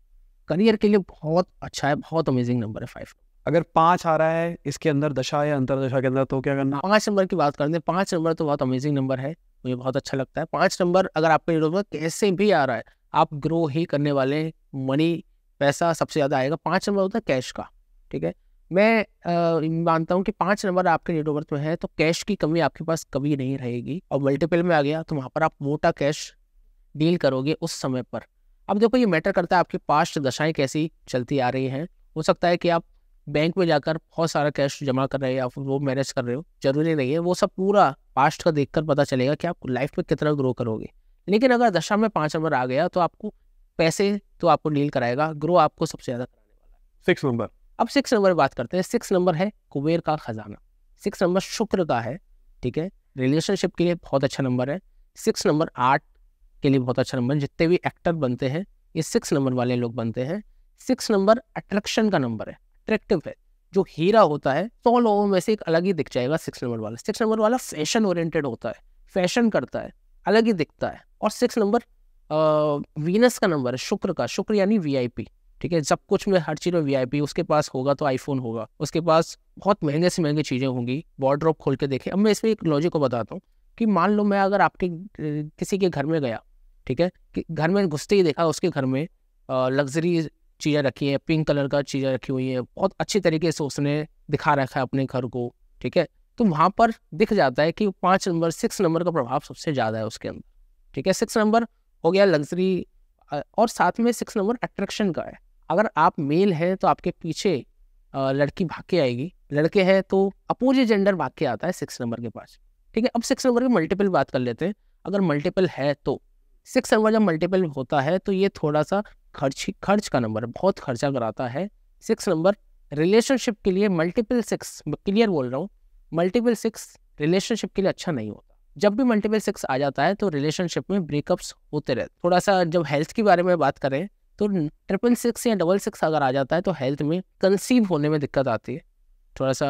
करियर के लिए बहुत अच्छा है बहुत अमेजिंग नंबर है फाइव अगर पाँच आ रहा है इसके अंदर दशा या अंतर दशा के अंदर तो क्या करना पाँच नंबर की बात करते हैं पाँच नंबर तो बहुत अमेजिंग नंबर है मुझे बहुत अच्छा लगता है पाँच नंबर अगर आपके ये कैसे भी आ रहा है आप ग्रो ही करने वाले मनी पैसा सबसे ज़्यादा आएगा पाँच नंबर होता है कैश का ठीक है मैं मानता हूँ कि पाँच नंबर आपके ऑफ बर्थ में है तो कैश की कमी आपके पास कभी नहीं रहेगी और मल्टीपल में आ गया तो वहाँ पर आप मोटा कैश डील करोगे उस समय पर अब देखो ये मैटर करता है आपकी पास्ट दशाएं कैसी चलती आ रही हैं हो सकता है कि आप बैंक में जाकर बहुत सारा कैश जमा कर रहे हो या फिर वो मैनेज कर रहे हो जरूरी नहीं है वो सब पूरा पास्ट का देखकर पता चलेगा कि आप लाइफ में कितना ग्रो करोगे लेकिन अगर दशा में पाँच नंबर आ गया तो आपको पैसे तो आपको डील कराएगा ग्रो आपको सबसे ज़्यादा कराने वाला है सिक्स नंबर अब सिक्स नंबर बात करते हैं सिक्स नंबर है कुबेर का खजाना सिक्स नंबर शुक्र का है ठीक है रिलेशनशिप के लिए बहुत अच्छा नंबर है सिक्स नंबर आर्ट के लिए बहुत अच्छा नंबर जितने भी एक्टर बनते हैं ये सिक्स नंबर वाले लोग बनते हैं सिक्स नंबर अट्रैक्शन का नंबर है अट्रैक्टिव है जो हीरा होता है सौ लोगों में से एक अलग ही दिख जाएगा सिक्स नंबर वाला सिक्स नंबर वाला फैशन ओरिएंटेड होता है फैशन करता है अलग ही दिखता है और सिक्स नंबर वीनस का नंबर है शुक्र का शुक्र यानी वीआईपी ठीक है सब कुछ में हर चीज़ में वीआईपी उसके पास होगा तो आईफोन होगा उसके पास बहुत महंगे से महंगे चीज़ें होंगी वार्ड्रॉप खोल के देखें अब मैं इसमें एक लॉजिक को बताता हूँ कि मान लो मैं अगर आपके किसी के घर में गया ठीक है कि घर में घुसते ही देखा उसके घर में लग्जरी चीज़ें रखी हैं पिंक कलर का चीज़ें रखी हुई हैं बहुत अच्छे तरीके से उसने दिखा रखा है अपने घर को ठीक है तो वहाँ पर दिख जाता है कि पाँच नंबर सिक्स नंबर का प्रभाव सबसे ज़्यादा है उसके अंदर ठीक है सिक्स नंबर हो गया लग्जरी और साथ में सिक्स नंबर अट्रैक्शन का है अगर आप मेल हैं तो आपके पीछे लड़की भाग के आएगी लड़के हैं तो अपोजिट जेंडर भाग के आता है सिक्स नंबर के पास ठीक है अब सिक्स नंबर के मल्टीपल बात कर लेते हैं अगर मल्टीपल है तो सिक्स नंबर जब मल्टीपल होता है तो ये थोड़ा सा खर्च खर्च का नंबर बहुत खर्चा कराता है सिक्स नंबर रिलेशनशिप के लिए मल्टीपल सिक्स क्लियर बोल रहा हूँ मल्टीपल सिक्स रिलेशनशिप के लिए अच्छा नहीं होता जब भी मल्टीपल सिक्स आ जाता है तो रिलेशनशिप में ब्रेकअप्स होते रहते थोड़ा सा जब हेल्थ के बारे में बात करें तो ट्रिपल सिक्स या डबल सिक्स अगर आ जाता है तो हेल्थ में कंसीव होने में दिक्कत आती है थोड़ा सा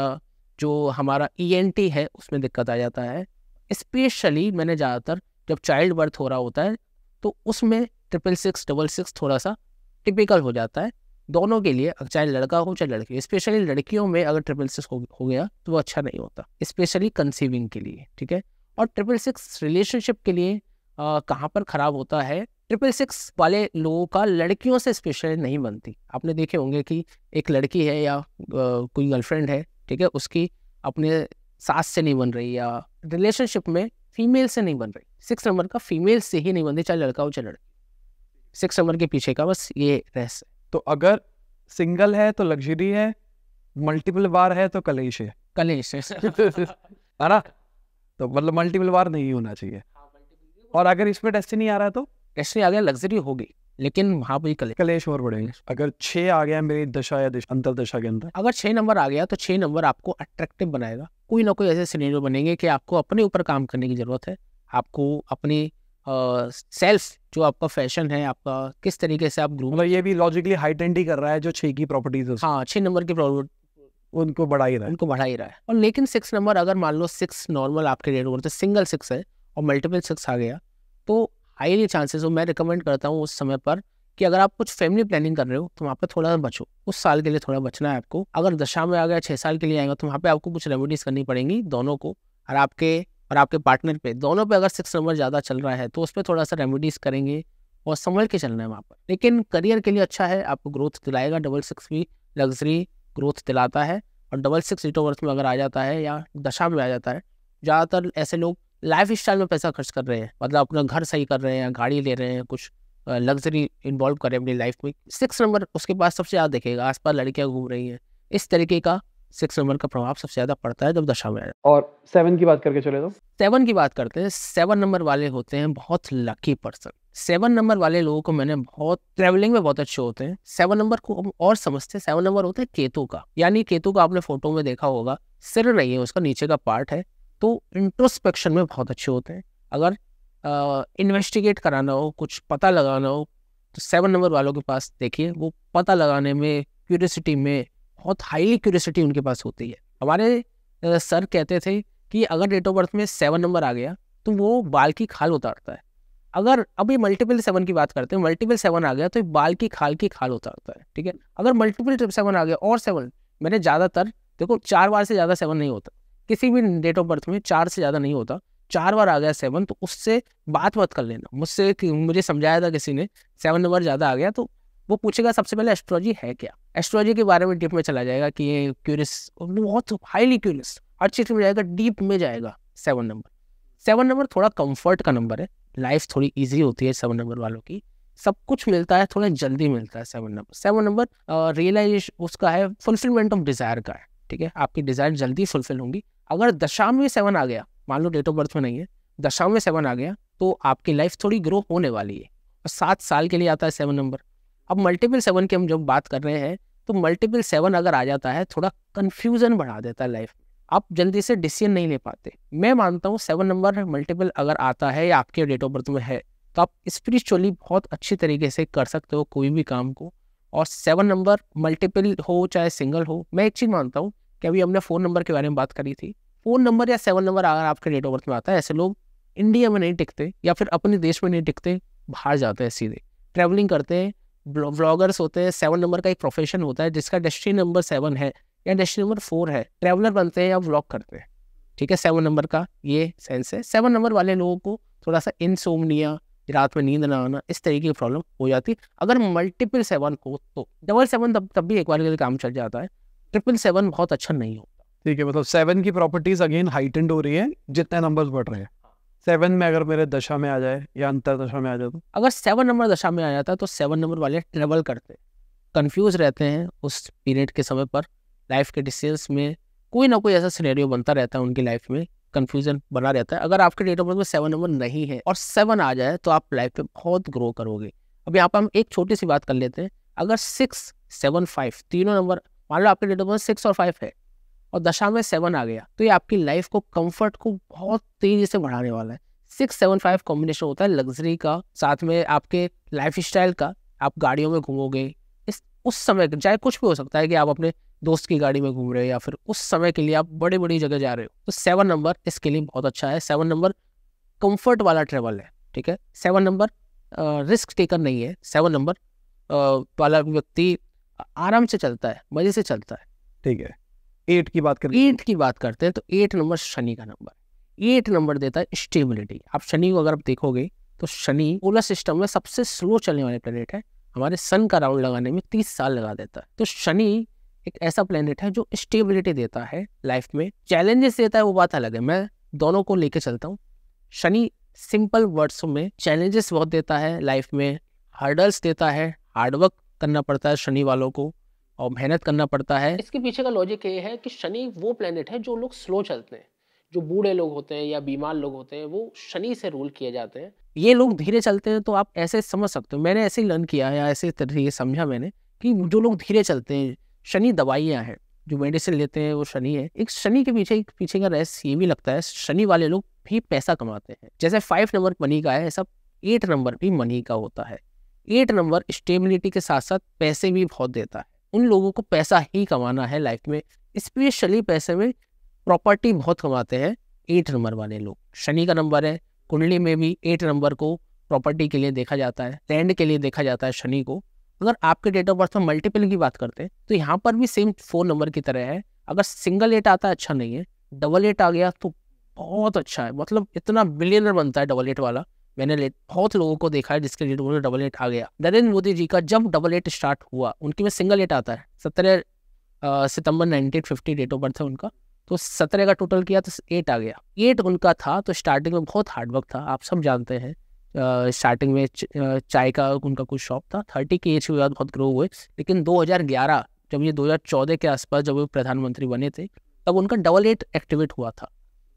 जो हमारा ई e है उसमें दिक्कत आ जाता है स्पेशली मैंने ज़्यादातर जब चाइल्ड बर्थ हो रहा होता है तो उसमें ट्रिपल सिक्स डबल सिक्स थोड़ा सा टिपिकल हो जाता है दोनों के लिए चाहे लड़का हो चाहे लड़की स्पेशली लड़कियों में अगर ट्रिपल सिक्स हो गया तो वो अच्छा नहीं होता स्पेशली कंसीविंग के लिए ठीक है और ट्रिपल सिक्स रिलेशनशिप के लिए कहाँ पर ख़राब होता है ट्रिपल सिक्स वाले लोगों का लड़कियों से स्पेशल नहीं बनती आपने देखे होंगे कि एक लड़की है या कोई गर्लफ्रेंड है ठीक है उसकी अपने सास से नहीं बन रही या रिलेशनशिप में फीमेल से नहीं बन रही सिक्स नंबर का फीमेल से ही नहीं बनती चाहे लड़का हो चाहे लड़की सिक्स नंबर के पीछे का बस ये रहस्य तो अगर सिंगल है तो लग्जरी है मल्टीपल बार है तो कलेश है कलेश है है ना तो मतलब मल्टीपल बार नहीं होना चाहिए हाँ, और अगर इसमें डेस्टिनी आ रहा है तो कैसे आ गया लग्जरी हो गई लेकिन वहां पर कले, कलेश और बढ़ेंगे अगर छः आ गया मेरी दशा या दिशा अंतर दशा के अंदर अगर छह नंबर आ गया तो छह नंबर आपको अट्रैक्टिव बनाएगा कोई ना कोई ऐसे सिनेरियो बनेंगे कि आपको अपने ऊपर काम करने की ज़रूरत है आपको अपनी सेल्फ जो आपका फैशन है आपका किस तरीके से आप ग्रूम मतलब ये भी लॉजिकली हाई टेंड कर रहा है जो छः की प्रॉपर्टीज हाँ छह नंबर की उनको बढ़ा ही रहा है उनको बढ़ा ही रहा है और लेकिन सिक्स नंबर अगर मान लो सिक्स नॉर्मल आपके रेट बोलते सिंगल सिक्स है और मल्टीपल सिक्स आ गया तो हाईली चांसेस हो मैं रिकमेंड करता हूँ उस समय पर कि अगर आप कुछ फैमिली प्लानिंग कर रहे हो तो वहाँ पे थोड़ा सा बचो उस साल के लिए थोड़ा बचना है आपको अगर दशा में आ गया छः साल के लिए आएगा तो वहाँ पे आपको कुछ रेमेडीज करनी पड़ेंगी दोनों को और आपके और आपके पार्टनर पे दोनों पे अगर सिक्स नंबर ज़्यादा चल रहा है तो उस पर थोड़ा सा रेमेडीज करेंगे और संभल के चलना है वहाँ पर लेकिन करियर के लिए अच्छा है आपको ग्रोथ दिलाएगा डबल सिक्स भी लग्जरी ग्रोथ दिलाता है और डबल सिक्स रिटोवर्थ में अगर आ जाता है या दशा में आ जाता है ज़्यादातर ऐसे लोग लाइफ स्टाइल में पैसा खर्च कर रहे हैं मतलब अपना घर सही कर रहे हैं गाड़ी ले रहे हैं कुछ लग्जरी इन्वॉल्व करें अपनी लाइफ में सिक्स नंबर उसके पास सबसे ज़्यादा देखेगा आस पास लड़कियाँ घूम रही हैं इस तरीके का सिक्स नंबर का प्रभाव सबसे ज़्यादा पड़ता है जब दशा में और सेवन की बात करके चले तो सेवन की बात करते हैं सेवन नंबर वाले होते हैं बहुत लकी पर्सन सेवन नंबर वाले लोगों को मैंने बहुत ट्रेवलिंग में बहुत अच्छे होते हैं सेवन नंबर को हम और समझते हैं सेवन नंबर होते हैं केतु का यानी केतु का आपने फोटो में देखा होगा सिर नहीं है उसका नीचे का पार्ट है तो इंट्रोस्पेक्शन में बहुत अच्छे होते हैं अगर इन्वेस्टिगेट कराना हो कुछ पता लगाना हो तो सेवन नंबर वालों के पास देखिए वो पता लगाने में क्यूरियसिटी में बहुत हाईली क्यूरियसिटी उनके पास होती है हमारे सर कहते थे कि अगर डेट ऑफ बर्थ में सेवन नंबर आ गया तो वो बाल की खाल उतारता है अगर अभी मल्टीपल सेवन की बात करते हैं मल्टीपल सेवन आ गया तो बाल की खाल की खाल उतारता है ठीक है अगर मल्टीपल सेवन आ गया और सेवन मैंने ज़्यादातर देखो चार बार से ज़्यादा सेवन नहीं होता किसी भी डेट ऑफ बर्थ में चार से ज़्यादा नहीं होता चार बार आ गया सेवन तो उससे बात मत कर लेना मुझसे मुझे समझाया था किसी ने सेवन नंबर ज़्यादा आ गया तो वो पूछेगा सबसे पहले एस्ट्रोलॉजी है क्या एस्ट्रोलॉजी के बारे में डीप में चला जाएगा कि ये क्यूरियस बहुत हाईली क्यूरियस हर चीज़ में जाएगा डीप में जाएगा सेवन नंबर सेवन नंबर थोड़ा कंफर्ट का नंबर है लाइफ थोड़ी इजी होती है सेवन नंबर वालों की सब कुछ मिलता है थोड़ा जल्दी मिलता है seven number seven number realization उसका है फुलफिलमेंट ऑफ डिज़ायर का है ठीक है आपकी डिज़ायर जल्दी फुलफिल होंगी अगर दशामय सेवन आ गया मान लो डेट ऑफ बर्थ में नहीं है दशामय सेवन आ गया तो आपकी लाइफ थोड़ी ग्रो होने वाली है और सात साल के लिए आता है सेवन नंबर अब मल्टीपल सेवन की हम जब बात कर रहे हैं तो मल्टीपल सेवन अगर आ जाता है थोड़ा कन्फ्यूजन बढ़ा देता है लाइफ आप जल्दी से डिसीजन नहीं ले पाते मैं मानता हूँ सेवन नंबर मल्टीपल अगर आता है या आपके डेट ऑफ बर्थ में है तो आप स्पिरिचुअली बहुत अच्छी तरीके से कर सकते हो कोई भी काम को और सेवन नंबर मल्टीपल हो चाहे सिंगल हो मैं एक चीज़ मानता हूँ कि अभी हमने फ़ोन नंबर के बारे में बात करी थी फ़ोन नंबर या सेवन नंबर अगर आपके डेट ऑफ बर्थ में आता है ऐसे लोग इंडिया में नहीं टिकते या फिर अपने देश में नहीं टिकते बाहर जाते हैं सीधे ट्रैवलिंग करते हैं ब्लॉगर्स होते हैं सेवन नंबर का एक प्रोफेशन होता है जिसका डेस्टिनी नंबर सेवन है या डेस्टिनी नंबर फोर है ट्रैवलर बनते हैं या ब्लॉग करते हैं ठीक है सेवन नंबर का ये सेंस है सेवन नंबर वाले लोगों को थोड़ा सा इनसोमनिया रात में नींद ना आना इस तरीके की प्रॉब्लम हो जाती है अगर मल्टीपल सेवन हो तो डबल सेवन तब तब भी एक बार के लिए काम चल जाता है ट्रिपल सेवन बहुत अच्छा नहीं होता ठीक है मतलब सेवन की प्रॉपर्टीज अगेन हाइटेंड हो रही है जितने नंबर बढ़ रहे हैं सेवन में अगर मेरे दशा में आ जाए या अंतर दशा में आ जाए तो अगर सेवन नंबर दशा में आ जाता तो सेवन नंबर वाले ट्रेवल करते कंफ्यूज रहते हैं उस पीरियड के समय पर लाइफ के डिसीजंस में कोई ना कोई ऐसा सिनेरियो बनता रहता है उनकी लाइफ में कंफ्यूजन बना रहता है अगर आपके डेट ऑफ बर्थ में सेवन नंबर नहीं है और सेवन आ जाए तो आप लाइफ में बहुत ग्रो करोगे अब यहाँ पर हम एक छोटी सी बात कर लेते हैं अगर सिक्स सेवन फाइव तीनों नंबर मान लो आपके डेट ऑफ बर्थ सिक्स और फाइव है और दशा में सेवन आ गया तो ये आपकी लाइफ को कंफर्ट को बहुत तेजी से बढ़ाने वाला है सिक्स सेवन फाइव कॉम्बिनेशन होता है लग्जरी का साथ में आपके लाइफ स्टाइल का आप गाड़ियों में घूमोगे इस उस समय चाहे कुछ भी हो सकता है कि आप अपने दोस्त की गाड़ी में घूम रहे हो या फिर उस समय के लिए आप बड़ी बड़ी जगह जा रहे हो तो सेवन नंबर इसके लिए बहुत अच्छा है सेवन नंबर कंफर्ट वाला ट्रेवल है ठीक है सेवन नंबर रिस्क टेकर नहीं है सेवन नंबर वाला व्यक्ति आराम से चलता है मजे से चलता है ठीक है एट की बात करें एट की बात करते हैं तो एट नंबर शनि का नंबर एट नंबर देता है स्टेबिलिटी आप शनि को अगर आप देखोगे तो शनि सोलर सिस्टम में सबसे स्लो चलने वाले प्लेनेट है हमारे सन का राउंड लगाने में तीस साल लगा देता है तो शनि एक ऐसा प्लेनेट है जो स्टेबिलिटी देता है लाइफ में चैलेंजेस देता है वो बात अलग है मैं दोनों को लेकर चलता हूँ शनि सिंपल वर्ड्स में चैलेंजेस बहुत देता है लाइफ में हर्डल्स देता है हार्डवर्क करना पड़ता है शनि वालों को और मेहनत करना पड़ता है इसके पीछे का लॉजिक ये है कि शनि वो प्लेनेट है जो लोग स्लो चलते हैं जो बूढ़े लोग होते हैं या बीमार लोग होते हैं वो शनि से रूल किए जाते हैं ये लोग धीरे चलते हैं तो आप ऐसे समझ सकते हो मैंने ऐसे ही लर्न किया या ऐसे तरीके समझा मैंने कि जो लोग धीरे चलते हैं शनि दवाइयाँ हैं जो मेडिसिन लेते हैं वो शनि है एक शनि के पीछे एक पीछे का रहस्य ये भी लगता है शनि वाले लोग भी पैसा कमाते हैं जैसे फाइव नंबर मनी का है ऐसा एट नंबर भी मनी का होता है एट नंबर स्टेबिलिटी के साथ साथ पैसे भी बहुत देता है उन लोगों को पैसा ही कमाना है लाइफ में स्पेशली पैसे में प्रॉपर्टी बहुत कमाते हैं एट नंबर वाले लोग शनि का नंबर है कुंडली में भी एट नंबर को प्रॉपर्टी के लिए देखा जाता है लैंड के लिए देखा जाता है शनि को अगर आपके डेट ऑफ बर्थ में मल्टीपल की बात करते हैं तो यहाँ पर भी सेम फोर नंबर की तरह है अगर सिंगल एट आता है अच्छा नहीं है डबल एट आ गया तो बहुत अच्छा है मतलब इतना बिलियनर बनता है डबल एट वाला मैंने बहुत लोगों को देखा है जिसके रेट उन्होंने डबल एट आ गया नरेंद्र मोदी जी का जब डबल एट स्टार्ट हुआ उनके में सिंगल एट आता है सत्रह सितंबर फिफ्टी डेट ऑफ बर्थ है उनका तो सत्रह का टोटल किया तो एट आ गया एट उनका था तो स्टार्टिंग में बहुत हार्डवर्क था आप सब जानते हैं स्टार्टिंग में चाय का उनका कुछ शॉप था थर्टी के एज के बाद बहुत ग्रो हुए लेकिन दो जब ये दो के आसपास जब वो प्रधानमंत्री बने थे तब उनका डबल एट एक्टिवेट हुआ था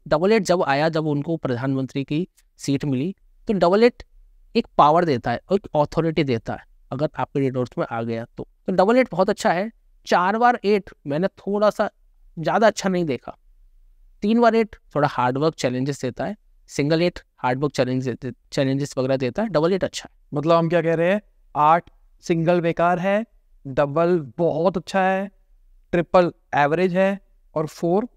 डबल एट जब आया जब उनको प्रधानमंत्री की सीट मिली तो डबल एट एक पावर देता है और एक ऑथोरिटी देता है अगर आपके रिडोर्स में आ गया तो तो एट बहुत अच्छा है चार बार एट मैंने थोड़ा सा ज़्यादा अच्छा नहीं देखा तीन बार एट थोड़ा हार्डवर्क चैलेंजेस देता है single eight hard work challenge challenges वगैरह देता है डबल एट अच्छा है मतलब हम क्या कह रहे हैं आठ सिंगल बेकार है डबल बहुत अच्छा है ट्रिपल एवरेज है और फोर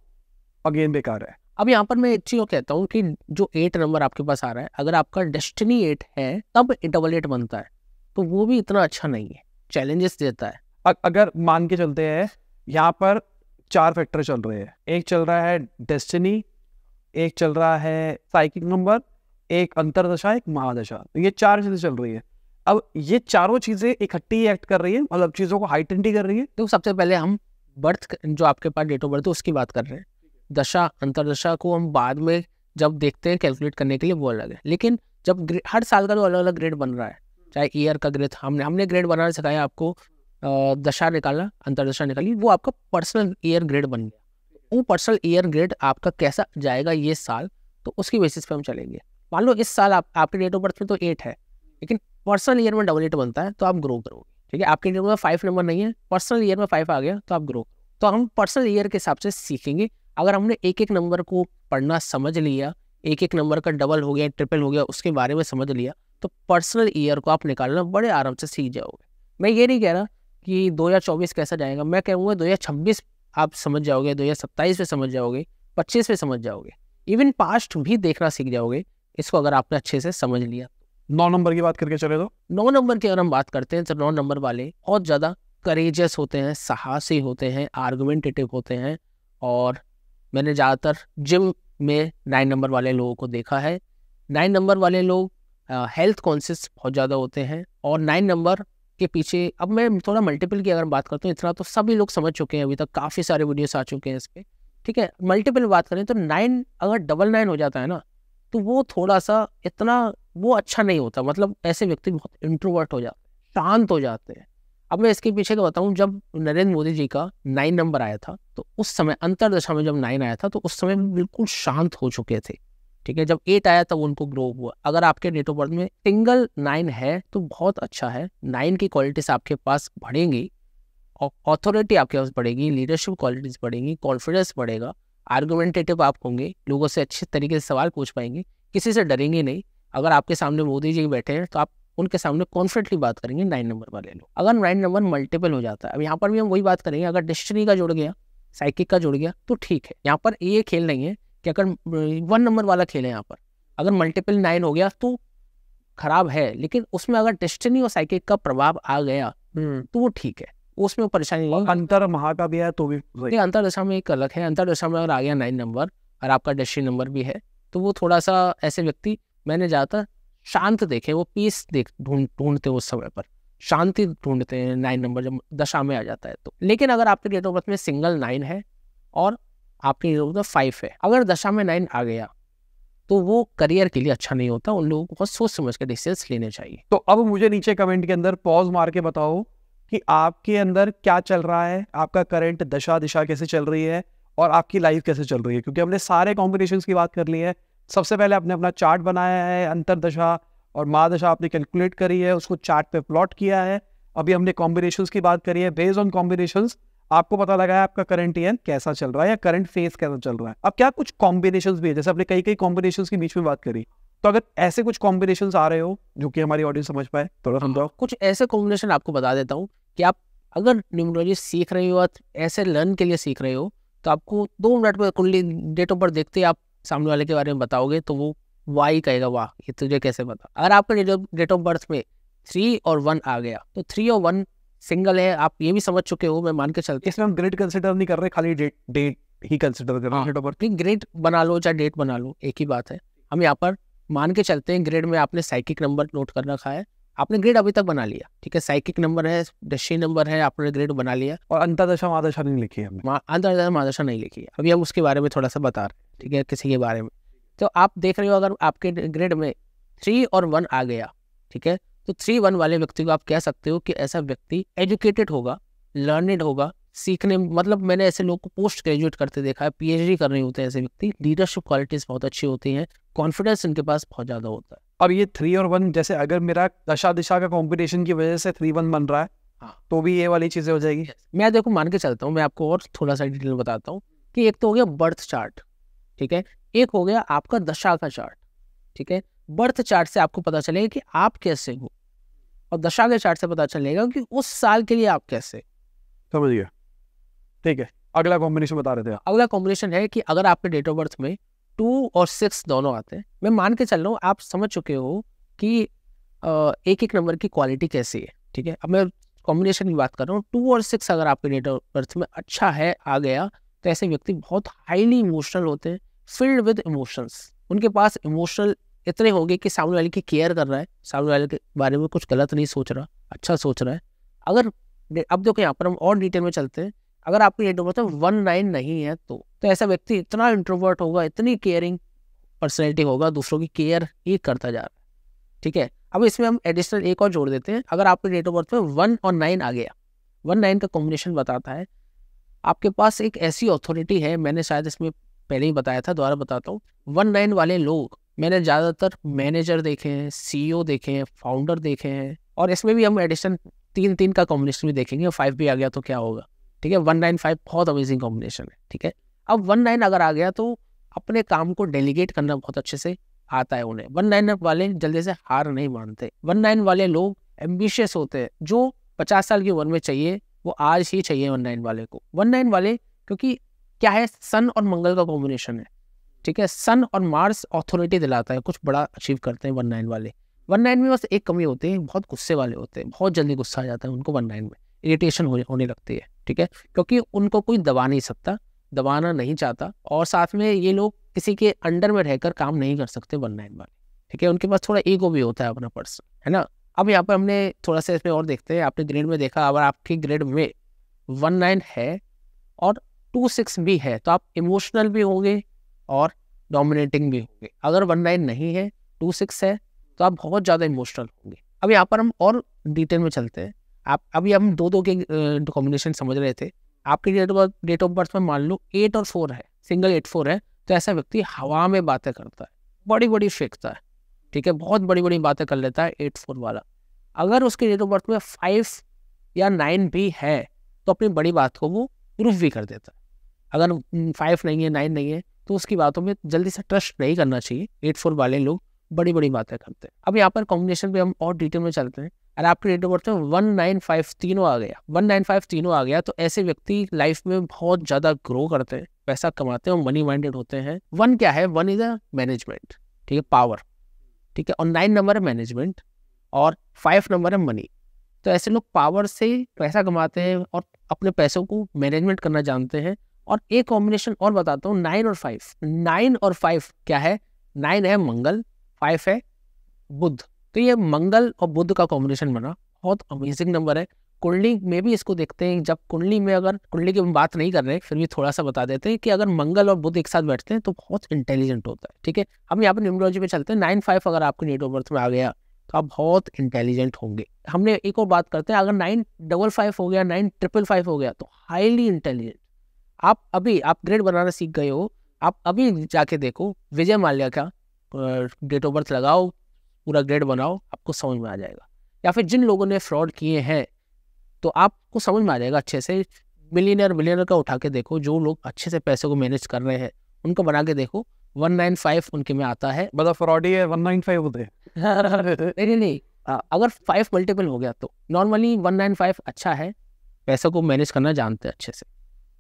अगेन बेकार है अब यहाँ पर मैं एक चीज कहता हूँ कि जो एट नंबर आपके पास आ रहा है अगर आपका डेस्टिनी एट है तब डबल एट बनता है तो वो भी इतना अच्छा नहीं है चैलेंजेस देता है अगर मान के चलते हैं यहाँ पर चार फैक्टर चल रहे हैं एक चल रहा है डेस्टिनी एक चल रहा है साइकिल नंबर एक अंतरदशा एक महादशा तो ये चार चीजें चल रही है अब ये चारों चीजें इकट्ठी एक्ट कर रही है मतलब चीजों को हाइटेंटी कर रही है तो सबसे पहले हम बर्थ जो आपके पास डेट ऑफ बर्थ है उसकी बात कर रहे हैं दशा अंतरदशा को हम बाद में जब देखते हैं कैलकुलेट करने के लिए वो अलग है लेकिन जब हर साल का जो तो अलग अलग ग्रेड बन रहा है चाहे ईयर का ग्रेड हमने हमने ग्रेड बनाना सिखाया आपको दशा निकाला अंतरदशा निकाली वो आपका पर्सनल ईयर ग्रेड बन गया वो पर्सनल ईयर ग्रेड आपका कैसा जाएगा ये साल तो उसकी बेसिस पे हम चलेंगे मान लो इस साल आप आपके डेट ऑफ बर्थ में तो एट है लेकिन पर्सनल ईयर में डबल एट बनता है तो आप ग्रो करोगे ठीक है आपके डेट में फाइव नंबर नहीं है पर्सनल ईयर में फाइव आ गया तो आप ग्रो तो हम पर्सनल ईयर के हिसाब से सीखेंगे अगर हमने एक एक नंबर को पढ़ना समझ लिया एक एक नंबर का डबल हो गया ट्रिपल हो गया उसके बारे में समझ लिया तो पर्सनल ईयर को आप निकालना बड़े आराम से सीख जाओगे मैं ये नहीं कह रहा कि 2024 कैसा जाएगा मैं कहूँगा दो आप समझ जाओगे दो में समझ जाओगे पच्चीस में समझ जाओगे इवन पास्ट भी देखना सीख जाओगे इसको अगर आपने अच्छे से समझ लिया नौ नंबर की बात करके चले तो नौ नंबर की अगर हम बात करते हैं तो नौ नंबर वाले और ज़्यादा करेजियस होते हैं साहसी होते हैं आर्गुमेंटेटिव होते हैं और मैंने ज़्यादातर जिम में नाइन नंबर वाले लोगों को देखा है नाइन नंबर वाले लोग हेल्थ कॉन्शियस बहुत ज़्यादा होते हैं और नाइन नंबर के पीछे अब मैं थोड़ा मल्टीपल की अगर बात करता हूँ इतना तो सभी लोग समझ चुके हैं अभी तक काफ़ी सारे वीडियोस आ चुके हैं इस पर ठीक है मल्टीपल बात करें तो नाइन अगर डबल नाइन हो जाता है ना तो वो थोड़ा सा इतना वो अच्छा नहीं होता मतलब ऐसे व्यक्ति बहुत इंट्रोवर्ट हो जाते शांत हो जाते हैं अब मैं इसके पीछे का बताऊं जब नरेंद्र मोदी जी का नाइन नंबर आया था तो उस समय अंतरदशा में जब नाइन आया था तो उस समय बिल्कुल शांत हो चुके थे ठीक है जब एट आया तब उनको ग्रो हुआ अगर आपके डेट ऑफ बर्थ में सिंगल नाइन है तो बहुत अच्छा है नाइन की क्वालिटीज आपके पास बढ़ेंगी और ऑथोरिटी आपके पास बढ़ेगी लीडरशिप क्वालिटीज बढ़ेंगी कॉन्फिडेंस बढ़ेगा आर्गुमेंटेटिव आप होंगे लोगों से अच्छे तरीके से सवाल पूछ पाएंगे किसी से डरेंगे नहीं अगर आपके सामने मोदी जी बैठे हैं तो आप उनके सामने कॉन्फिडेंटली बात करेंगे नाइन नंबर वाले लोग अगर नाइन नंबर मल्टीपल हो जाता है अब यहाँ पर भी हम वही बात करेंगे अगर डिस्टनी का जुड़ गया साइकिक का जुड़ गया तो ठीक है यहाँ पर ये खेल नहीं है कि अगर वन नंबर वाला खेल है यहाँ पर अगर मल्टीपल नाइन हो गया तो खराब है लेकिन उसमें अगर डेस्टिनी और साइकिक का प्रभाव आ गया हम्म। तो वो ठीक है उसमें परेशानी अंतर महा का भी है तो भी नहीं अंतर दशा में एक अलग है अंतर दशा में अगर आ गया नाइन नंबर और आपका डेस्टिनी नंबर भी है तो वो थोड़ा सा ऐसे व्यक्ति मैंने ज़्यादातर शांत देखें वो पीस देख ढूंढ ढूंढते उस समय पर शांति ढूंढते हैं नाइन नंबर जब दशा में आ जाता है तो लेकिन अगर आपके डेट ऑफ बर्थ में सिंगल नाइन है और आपके डेट ऑफ बर्थ फाइव है अगर दशा में नाइन आ गया तो वो करियर के लिए अच्छा नहीं होता उन लोगों को बहुत सोच समझ के डिसीजन लेने चाहिए तो अब मुझे नीचे कमेंट के अंदर पॉज मार के बताओ कि आपके अंदर क्या चल रहा है आपका करंट दशा दिशा कैसे चल रही है और आपकी लाइफ कैसे चल रही है क्योंकि हमने सारे कॉम्बिनेशन की बात कर ली है सबसे पहले आपने अपना चार्ट बनाया है अंतरदशा और महादशा आपने कैलकुलेट करी है उसको चार्ट पे प्लॉट किया है अभी हमने कॉम्बिनेशन की बात करी है बेस्ड ऑन कॉम्बिनेशन आपको पता लगा है आपका करंट ईयर कैसा चल रहा है या करंट फेज कैसा चल रहा है अब क्या कुछ कॉम्बिनेशन भी है जैसे आपने कई कई कॉम्बिनेशन के बीच में बात करी तो अगर ऐसे कुछ कॉम्बिनेशन आ रहे हो जो कि हमारी ऑडियंस समझ पाए थोड़ा हाँ। समझाओ कुछ ऐसे कॉम्बिनेशन आपको बता देता हूँ कि आप अगर न्यूमरोलॉजी सीख रहे हो ऐसे लर्न के लिए सीख रहे हो तो आपको दो मिनट में कुंडली डेट ऑफ बर्थ देखते ही आप सामने वाले के बारे में बताओगे तो वो वाई कहेगा वाह ये तुझे कैसे बता अगर आपका डेट ऑफ बर्थ में थ्री और वन आ गया तो थ्री और वन सिंगल है आप ये भी समझ चुके हो मैं मान के चलते इसमें हम ग्रेट कंसिडर नहीं कर रहे खाली डेट डेट ही कंसिडर कर रहे हैं डेट हाँ, ग्रेड बना लो चाहे डेट बना लो एक ही बात है हम यहाँ पर मान के चलते हैं ग्रेड में आपने साइकिक नंबर नोट कर रखा है आपने ग्रेड अभी तक बना लिया ठीक है साइकिक नंबर है दशी नंबर है आपने ग्रेड बना लिया और अंतरदशा महादशा नहीं लिखी है अंतरदशा महादशा नहीं लिखी है अभी हम उसके बारे में थोड़ा सा बता रहे हैं ठीक है किसी के बारे में तो आप देख रहे हो अगर आपके ग्रेड में थ्री और वन आ गया ठीक है तो थ्री वन वाले व्यक्ति को आप कह सकते हो कि ऐसा व्यक्ति एजुकेटेड होगा लर्निड होगा सीखने मतलब मैंने ऐसे लोग को पोस्ट ग्रेजुएट करते देखा है पीएचडी कर रहे होते हैं ऐसे व्यक्ति लीडरशिप क्वालिटीज बहुत अच्छी होती हैं कॉन्फिडेंस इनके पास बहुत ज़्यादा होता है अब ये थ्री और वन जैसे अगर मेरा दशा दिशा का कॉम्पिटिशन की वजह से थ्री वन बन रहा है हाँ तो भी ये वाली चीज़ें हो जाएगी मैं देखो मान के चलता हूँ मैं आपको और थोड़ा सा डिटेल बताता हूँ कि एक तो हो गया बर्थ चार्ट ठीक है एक हो गया आपका दशा का चार्ट ठीक है बर्थ चार्ट से आपको पता चलेगा कि आप कैसे हो और दशा के चार्ट से पता चलेगा कि उस साल के लिए आप कैसे समझ गया ठीक है अगला कॉम्बिनेशन बता रहे थे अगला कॉम्बिनेशन है कि अगर आपके डेट ऑफ बर्थ में टू और सिक्स दोनों आते हैं मैं मान के चल रहा हूँ आप समझ चुके हो कि एक एक नंबर की क्वालिटी कैसी है ठीक है अब मैं कॉम्बिनेशन की बात कर रहा हूँ टू और सिक्स अगर आपके डेट ऑफ बर्थ में अच्छा है आ गया तो ऐसे व्यक्ति बहुत हाईली इमोशनल होते हैं फील्ड विद इमोशंस उनके पास इमोशनल इतने होंगे कि सामने वाले की केयर कर रहा है सामने वाले के बारे में कुछ गलत नहीं सोच रहा अच्छा सोच रहा है अगर अब देखो यहाँ पर हम और डिटेल में चलते हैं अगर आपको इंट्रोवर्ट में वन नाइन नहीं है तो तो ऐसा व्यक्ति इतना इंट्रोवर्ट होगा इतनी केयरिंग पर्सनैलिटी होगा दूसरों की केयर ही करता जा रहा है ठीक है अब इसमें हम एडिशनल एक और जोड़ देते हैं अगर आपके डेट ऑफ बर्थ में वन और नाइन आ गया वन नाइन का कॉम्बिनेशन बताता है आपके पास एक ऐसी अथॉरिटी है मैंने शायद इसमें पहले ही बताया था दोबारा बताता हूँ वन नाइन वाले लोग मैंने ज़्यादातर मैनेजर देखे हैं सीईओ e देखे हैं फाउंडर देखे हैं और इसमें भी हम एडिशन तीन तीन का कॉम्बिनेशन भी देखेंगे फाइव भी आ गया तो क्या होगा ठीक है वन नाइन फाइव बहुत अमेजिंग कॉम्बिनेशन है ठीक है अब वन नाइन अगर आ गया तो अपने काम को डेलीगेट करना बहुत अच्छे से आता है उन्हें वन नाइन वाले जल्दी से हार नहीं मानते वन नाइन वाले लोग एम्बिशियस होते हैं जो पचास साल की उम्र में चाहिए वो आज ही चाहिए वन नाइन वाले को वन नाइन वाले क्योंकि क्या है सन और मंगल का कॉम्बिनेशन है ठीक है सन और मार्स ऑथोरिटी दिलाता है कुछ बड़ा अचीव करते हैं वन नाइन वाले वन नाइन में बस एक कमी होती है बहुत गुस्से वाले होते हैं बहुत जल्दी गुस्सा आ जाता है उनको वन नाइन में इरिटेशन हो, होने लगती है ठीक है क्योंकि उनको कोई दबा नहीं सकता दबाना नहीं चाहता और साथ में ये लोग किसी के अंडर में रहकर काम नहीं कर सकते वन नाइन वाले ठीक है उनके पास थोड़ा ईगो भी होता है अपना पर्सन है ना अब यहाँ पर हमने थोड़ा सा इसमें और देखते हैं आपने ग्रेड में देखा अगर आपके ग्रेड में वन नाइन है और टू सिक्स भी है तो आप इमोशनल भी होंगे और डोमिनेटिंग भी होंगे अगर वन नाइन नहीं है टू सिक्स है तो आप बहुत ज़्यादा इमोशनल होंगे अब यहाँ पर हम और डिटेल में चलते हैं आप अभी हम दो दो के कॉम्बिनेशन समझ रहे थे आपकी date of date of birth में मान लो एट और फोर है सिंगल एट फोर है तो ऐसा व्यक्ति हवा में बातें करता है बड़ी बड़ी फेंकता है ठीक है बहुत बड़ी बड़ी बातें कर लेता है एट फोर वाला अगर उसके डेट ऑफ बर्थ में फाइव या नाइन भी है तो अपनी बड़ी बात को वो प्रूफ भी कर देता है अगर फाइव नहीं है नाइन नहीं है तो उसकी बातों में जल्दी से ट्रस्ट नहीं करना चाहिए एट फोर वाले लोग बड़ी बड़ी बातें करते हैं अब यहाँ पर कॉम्बिनेशन पे हम और डिटेल में चलते हैं अगर आपके डेट ऑफ बर्थ में वन नाइन फाइव तीनों आ गया वन नाइन फाइव तीनों आ गया तो ऐसे व्यक्ति लाइफ में बहुत ज़्यादा ग्रो करते हैं पैसा कमाते हैं और मनी माइंडेड होते हैं वन क्या है वन इज अ मैनेजमेंट ठीक है पावर ठीक है और नाइन नंबर है मैनेजमेंट और फाइव नंबर है मनी तो ऐसे लोग पावर से पैसा कमाते हैं और अपने पैसों को मैनेजमेंट करना जानते हैं और एक कॉम्बिनेशन और बताता हूँ नाइन और फाइव नाइन और फाइव क्या है नाइन है मंगल फाइव है बुद्ध तो ये मंगल और बुद्ध का कॉम्बिनेशन बना बहुत अमेजिंग नंबर है कुंडली में भी इसको देखते हैं जब कुंडली में अगर कुंडली की हम बात नहीं कर रहे फिर भी थोड़ा सा बता देते हैं कि अगर मंगल और बुद्ध एक साथ बैठते हैं तो बहुत इंटेलिजेंट होता है ठीक है हम यहाँ पर न्यूमरोलॉजी पे चलते हैं नाइन फाइव अगर आपके नेट बर्थ में आ गया तो आप बहुत इंटेलिजेंट होंगे हमने एक और बात करते हैं अगर नाइन डबल फाइव हो गया नाइन ट्रिपल फाइव हो गया तो हाईली इंटेलिजेंट आप अभी आप ग्रेड बनाना सीख गए हो आप अभी जाके देखो विजय माल्या का डेट ऑफ बर्थ लगाओ पूरा ग्रेड बनाओ आपको समझ में आ जाएगा या फिर जिन लोगों ने फ्रॉड किए हैं तो आपको समझ में आ जाएगा अच्छे से मिलीनियर मिलियनर का उठा के देखो जो लोग अच्छे से पैसे को मैनेज कर रहे हैं उनको बना के देखो वन नाइन फाइव उनके में आता है मतलब फ्रॉड ही है वन नाइन फाइव होते नहीं नहीं हाँ। अगर फाइव मल्टीपल हो गया तो नॉर्मली वन नाइन फाइव अच्छा है पैसों को मैनेज करना जानते हैं अच्छे से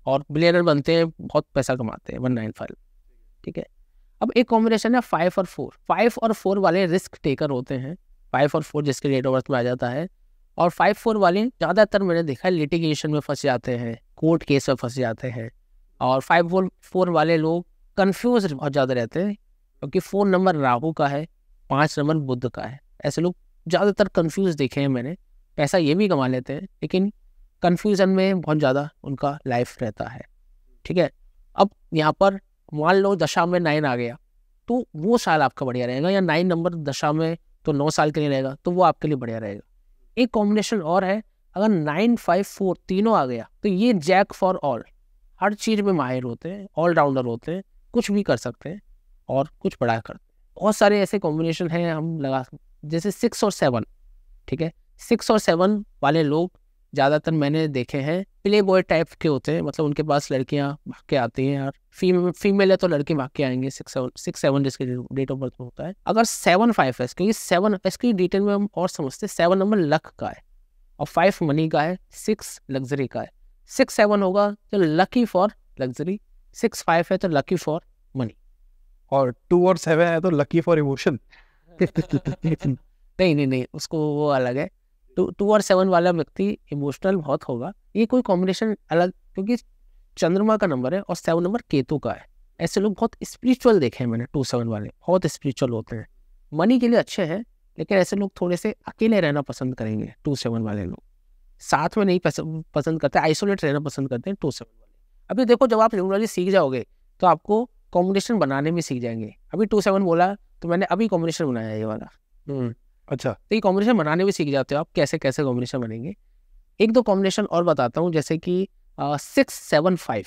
और बिलियनर बनते हैं बहुत पैसा कमाते हैं वन नाइन फाइव ठीक है अब एक कॉम्बिनेशन है फाइव और फोर फाइव और फोर वाले रिस्क टेकर होते हैं फाइव और फोर जिसके रेट बर्थ में आ जाता है और फाइव फोर वाले ज़्यादातर मैंने देखा है लिटिगेशन में फंस जाते हैं कोर्ट केस में फंस जाते हैं और फाइव फोर फोर वाले लोग कन्फ्यूज बहुत ज़्यादा रहते हैं क्योंकि फोर नंबर राहु का है पाँच नंबर बुद्ध का है ऐसे लोग ज़्यादातर कन्फ्यूज देखे हैं मैंने पैसा ये भी कमा लेते हैं लेकिन कन्फ्यूज़न में बहुत ज़्यादा उनका लाइफ रहता है ठीक है अब यहाँ पर मान लो दशा में नाइन आ गया तो वो साल आपका बढ़िया रहेगा या नाइन नंबर दशा में तो नौ साल के लिए रहेगा तो वो आपके लिए बढ़िया रहेगा एक कॉम्बिनेशन और है अगर नाइन फाइव फोर तीनों आ गया तो ये जैक फॉर ऑल हर चीज़ में माहिर होते हैं ऑलराउंडर होते हैं कुछ भी कर सकते हैं और कुछ बड़ा करते हैं बहुत सारे ऐसे कॉम्बिनेशन हैं हम लगा जैसे सिक्स और सेवन ठीक है सिक्स और सेवन वाले लोग ज़्यादातर मैंने देखे हैं प्ले बॉय टाइप के होते हैं मतलब उनके पास लड़कियां भाग के आती हैं और फीमेल फीमेल है तो लड़के भाग के आएंगे सिक्स सेवन सिक्स सेवन जिसके डेट ऑफ बर्थ में होता है अगर सेवन फाइव है क्योंकि सेवन इसकी डिटेल में हम और समझते हैं सेवन नंबर लक का है और फाइव मनी का है सिक्स लग्जरी का है सिक्स सेवन होगा तो lucky for luxury six five है तो लकी फॉर मनी और टू और सेवन है तो लकी फॉर इमोशन नहीं नहीं नहीं उसको वो अलग है टू टू और सेवन वाला व्यक्ति इमोशनल बहुत होगा ये कोई कॉम्बिनेशन अलग क्योंकि चंद्रमा का नंबर है और सेवन नंबर केतु का है ऐसे लोग बहुत स्पिरिचुअल देखे हैं मैंने टू सेवन वाले बहुत स्पिरिचुअल होते हैं मनी के लिए अच्छे हैं लेकिन ऐसे लोग थोड़े से अकेले रहना पसंद करेंगे टू सेवन वाले लोग साथ में नहीं पसंद करते आइसोलेट रहना पसंद करते हैं टू सेवन वाले अभी देखो जब आप न्यूमरोलॉजी सीख जाओगे तो आपको कॉम्बिनेशन बनाने में सीख जाएंगे अभी टू सेवन बोला तो मैंने अभी कॉम्बिनेशन बनाया ये वाला हम्म। अच्छा तो ये कॉम्बिनेशन बनाने भी सीख जाते हो आप कैसे कैसे कॉम्बिनेशन बनेंगे एक दो कॉम्बिनेशन और बताता हूँ जैसे कि सिक्स सेवन फाइव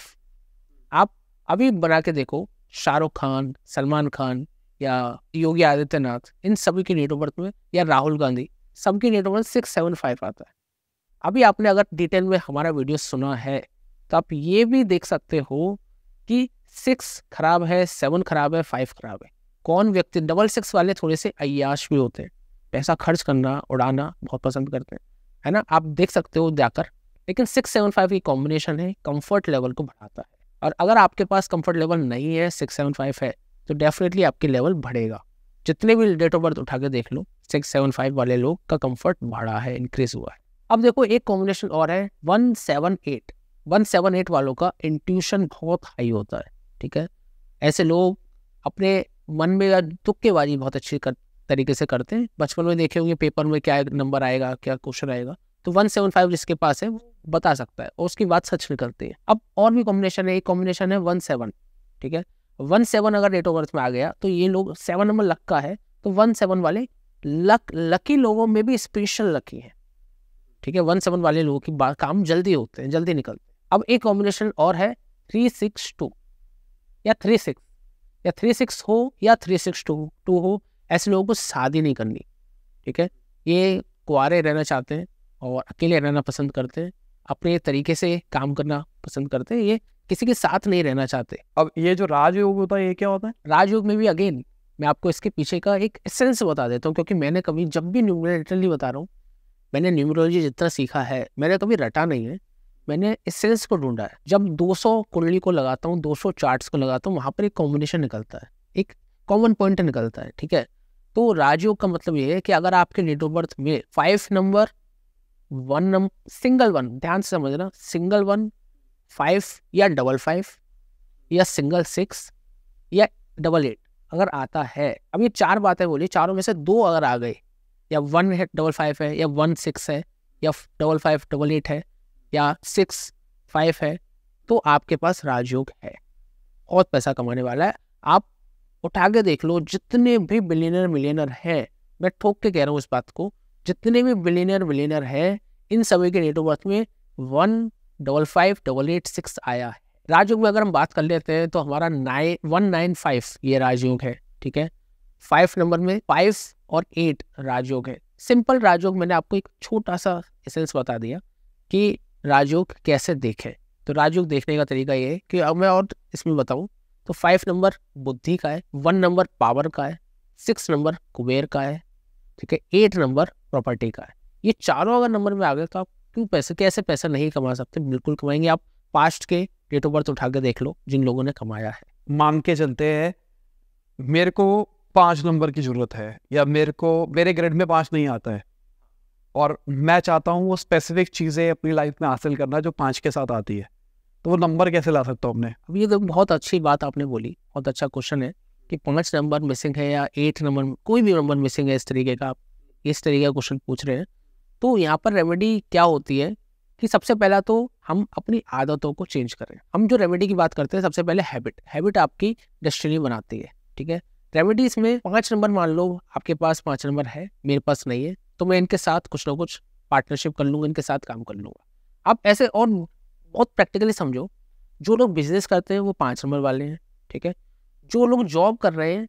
आप अभी बना के देखो शाहरुख खान सलमान खान या योगी आदित्यनाथ इन सभी की नेट ऑफ बर्थ में या राहुल गांधी सबकी date of birth six seven five आता है अभी आपने अगर डिटेल में हमारा वीडियो सुना है तो आप ये भी देख सकते हो कि सिक्स खराब है सेवन खराब है फाइव खराब है कौन व्यक्ति डबल सिक्स वाले थोड़े से अयाश भी होते हैं पैसा खर्च करना उड़ाना बहुत पसंद करते हैं है ना आप देख सकते हो जाकर लेकिन सिक्स सेवन फाइव की कॉम्बिनेशन है कंफर्ट लेवल को बढ़ाता है और अगर आपके पास कंफर्ट लेवल नहीं है सिक्स सेवन फाइव है तो डेफिनेटली आपके लेवल बढ़ेगा जितने भी डेट ऑफ बर्थ उठा के देख लो सिक्स सेवन फाइव वाले लोग का कंफर्ट बढ़ा है इंक्रीज हुआ है अब देखो एक कॉम्बिनेशन और है one seven eight one seven eight वालों का इंट्यूशन बहुत हाई होता है ठीक है ऐसे लोग अपने मन में या दुख के तुक्केबाजी बहुत अच्छी कर तरीके से करते हैं बचपन में देखे होंगे पेपर में क्या नंबर आएगा क्या क्वेश्चन आएगा तो वन सेवन फाइव जिसके पास है वो बता सकता है और उसकी बात सच निकलती है अब और भी कॉम्बिनेशन है एक कॉम्बिनेशन है वन सेवन ठीक है वन सेवन अगर डेट ऑफ बर्थ में आ गया तो ये लोग सेवन नंबर लक का है तो वन सेवन वाले लक लकी लोगों में भी स्पेशल लकी है ठीक है वन सेवन वाले लोगों की काम जल्दी होते हैं जल्दी निकलते हैं अब एक कॉम्बिनेशन और है थ्री सिक्स टू या थ्री सिक्स या थ्री सिक्स हो या थ्री सिक्स टू टू हो ऐसे लोगों को शादी नहीं करनी ठीक है ये कुआरे रहना चाहते हैं और अकेले रहना पसंद करते हैं अपने तरीके से काम करना पसंद करते हैं ये किसी के साथ नहीं रहना चाहते अब ये जो राजयोग होता है ये क्या होता है राजयोग में भी अगेन मैं आपको इसके पीछे का एक एसेंस बता देता हूँ क्योंकि मैंने कभी जब भी न्यूमरेटरली बता रहा हूँ मैंने न्यूमरोलॉजी जितना सीखा है मैंने कभी रटा नहीं है मैंने एसेंस को ढूंढा है जब 200 कुंडली को लगाता हूँ 200 चार्ट्स को लगाता हूँ वहाँ पर एक कॉम्बिनेशन निकलता है एक कॉमन पॉइंट निकलता है ठीक है तो राजयोग का मतलब ये है कि अगर आपके डेट ऑफ बर्थ में five number one number single one ध्यान से समझना सिंगल वन फाइव या डबल फाइव या सिंगल सिक्स या डबल एट अगर आता है अब ये चार बातें बोली चारों में से दो अगर आ गए या वन है डबल फाइव है या वन सिक्स है या डबल फाइव डबल एट है या सिक्स फाइव है तो आपके पास राजयोग है बहुत पैसा कमाने वाला है आप उठा के देख लो जितने भी बिलियनर मिलियनर हैं मैं ठोक के कह रहा हूँ इस बात को जितने भी बिलियनर मिलियनर हैं इन सभी के नेटवर्क में one double five double eight six आया है राजयोग में अगर हम बात कर लेते हैं तो हमारा नाइन वन नाइन फाइव ये राजयोग है ठीक है फाइव नंबर में फाइव और एट राजयोग है सिंपल राजयोग मैंने आपको एक छोटा सा एसेंस बता दिया कि राजयोग कैसे देखें तो राजयोग देखने का तरीका ये है कि अब मैं और इसमें बताऊँ तो फाइव नंबर बुद्धि का है वन नंबर पावर का है सिक्स नंबर कुबेर का है ठीक है एट नंबर प्रॉपर्टी का है ये चारों अगर नंबर में आ गए तो आप क्यों पैसे कैसे पैसा नहीं कमा सकते बिल्कुल कमाएंगे आप पास्ट के डेट ऑफ बर्थ उठा के देख लो जिन लोगों ने कमाया है मान के चलते हैं मेरे को पाँच नंबर की ज़रूरत है या मेरे को मेरे ग्रेड में पाँच नहीं आता है और मैं चाहता हूँ वो स्पेसिफिक चीज़ें अपनी लाइफ में हासिल करना जो पाँच के साथ आती है तो वो नंबर कैसे ला सकता हूँ अपने अब ये तो बहुत अच्छी बात आपने बोली बहुत अच्छा क्वेश्चन है कि पाँच नंबर मिसिंग है या एट नंबर कोई भी नंबर मिसिंग है इस तरीके का आप इस तरीके का क्वेश्चन पूछ रहे हैं तो यहाँ पर रेमेडी क्या होती है कि सबसे पहला तो हम अपनी आदतों को चेंज करें हम जो रेमेडी की बात करते हैं सबसे पहले हैबिट हैबिट आपकी डेस्टिनी बनाती है ठीक है रेमेडी इसमें पाँच नंबर मान लो आपके पास पाँच नंबर है मेरे पास नहीं है तो मैं इनके साथ कुछ ना कुछ पार्टनरशिप कर लूँगा इनके साथ काम कर लूँगा अब ऐसे और बहुत प्रैक्टिकली समझो जो लोग बिजनेस करते हैं वो पाँच नंबर वाले हैं ठीक है जो लोग जॉब कर रहे हैं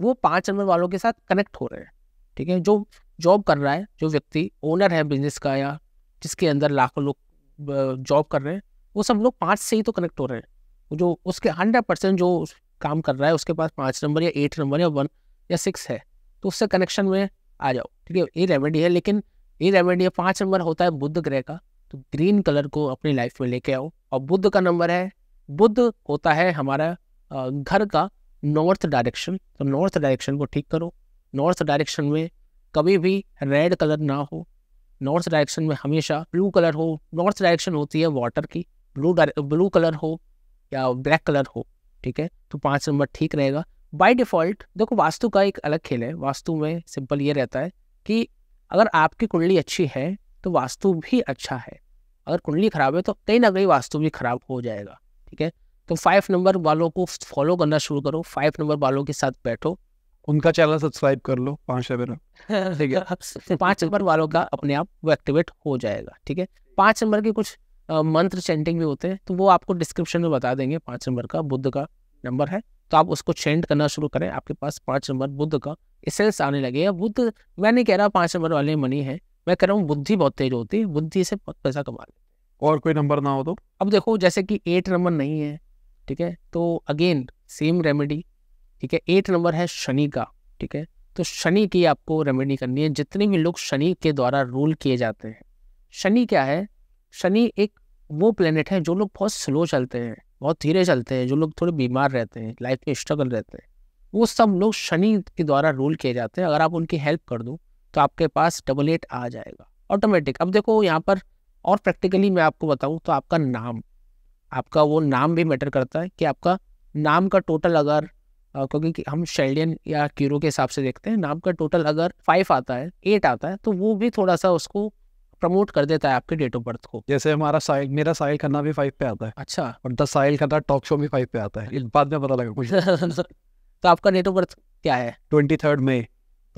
वो पाँच नंबर वालों के साथ कनेक्ट हो रहे हैं ठीक है जो जॉब कर रहा है जो व्यक्ति ओनर है बिजनेस का या जिसके अंदर लाखों लोग जॉब कर रहे हैं वो सब लोग पाँच से ही तो कनेक्ट हो रहे हैं जो उसके हंड्रेड परसेंट जो काम कर रहा है उसके पास पाँच नंबर या एट नंबर या वन या सिक्स है तो उससे कनेक्शन में आ जाओ ठीक है ये रेमेडी है लेकिन ये रेमेडी है पाँच नंबर होता है बुद्ध ग्रह का तो ग्रीन कलर को अपनी लाइफ में लेके आओ और बुद्ध का नंबर है बुद्ध होता है हमारा घर का नॉर्थ डायरेक्शन तो नॉर्थ डायरेक्शन को ठीक करो नॉर्थ डायरेक्शन में कभी भी रेड कलर ना हो नॉर्थ डायरेक्शन में हमेशा ब्लू कलर हो नॉर्थ डायरेक्शन होती है वाटर की ब्लू ब्लू कलर हो या ब्लैक कलर हो ठीक है तो पाँच नंबर ठीक रहेगा बाय डिफ़ॉल्ट देखो वास्तु का एक अलग खेल है वास्तु में सिंपल ये रहता है कि अगर आपकी कुंडली अच्छी है तो वास्तु भी अच्छा है अगर कुंडली खराब है तो कहीं ना कहीं वास्तु भी खराब हो जाएगा ठीक है तो फाइव नंबर वालों को फॉलो करना शुरू करो फाइव नंबर वालों के साथ बैठो उनका चैनल सब्सक्राइब कर लो पाँच नंबर ठीक है पाँच नंबर वालों का अपने आप वो एक्टिवेट हो जाएगा ठीक है पाँच नंबर के कुछ मंत्र चेंटिंग भी होते हैं तो वो आपको डिस्क्रिप्शन में बता देंगे पाँच नंबर का बुद्ध का नंबर है तो आप उसको चेंट करना शुरू करें आपके पास पाँच नंबर बुद्ध का इसे आने लगेगा बुद्ध मैं नहीं कह रहा पाँच नंबर वाले मनी है मैं कह रहा हूँ बुद्धि बहुत तेज होती है बुद्धि से बहुत पैसा कमा लेते और कोई नंबर ना हो तो अब देखो जैसे कि एट नंबर नहीं है ठीक है तो अगेन सेम रेमेडी ठीक है एट नंबर है शनि का ठीक है तो शनि की आपको रेमेडी करनी है जितने भी लोग शनि के द्वारा रूल किए जाते हैं शनि क्या है शनि एक वो प्लेनेट है जो लोग बहुत स्लो चलते हैं बहुत धीरे चलते हैं जो लोग थोड़े बीमार रहते हैं लाइफ में स्ट्रगल रहते हैं वो सब लोग शनि के द्वारा रूल किए जाते हैं अगर आप उनकी हेल्प कर दो तो आपके पास डबल एट आ जाएगा ऑटोमेटिक अब देखो यहाँ पर और प्रैक्टिकली मैं आपको बताऊँ तो आपका नाम आपका वो नाम भी मैटर करता है कि आपका नाम का टोटल अगर क्योंकि हम शेल्डियन या क्यूरो के हिसाब से देखते हैं नाम का टोटल अगर फाइव आता है एट आता है तो वो भी थोड़ा सा उसको प्रमोट कर देता है आपके डेट ऑफ बर्थ को जैसे हमारा साहिल मेरा साहिल खन्ना भी फाइव पे आता है अच्छा और the Sahil Khanna talk show भी फाइव पे आता है बाद में पता लगा कुछ तो आपका डेट ऑफ बर्थ क्या है twenty third May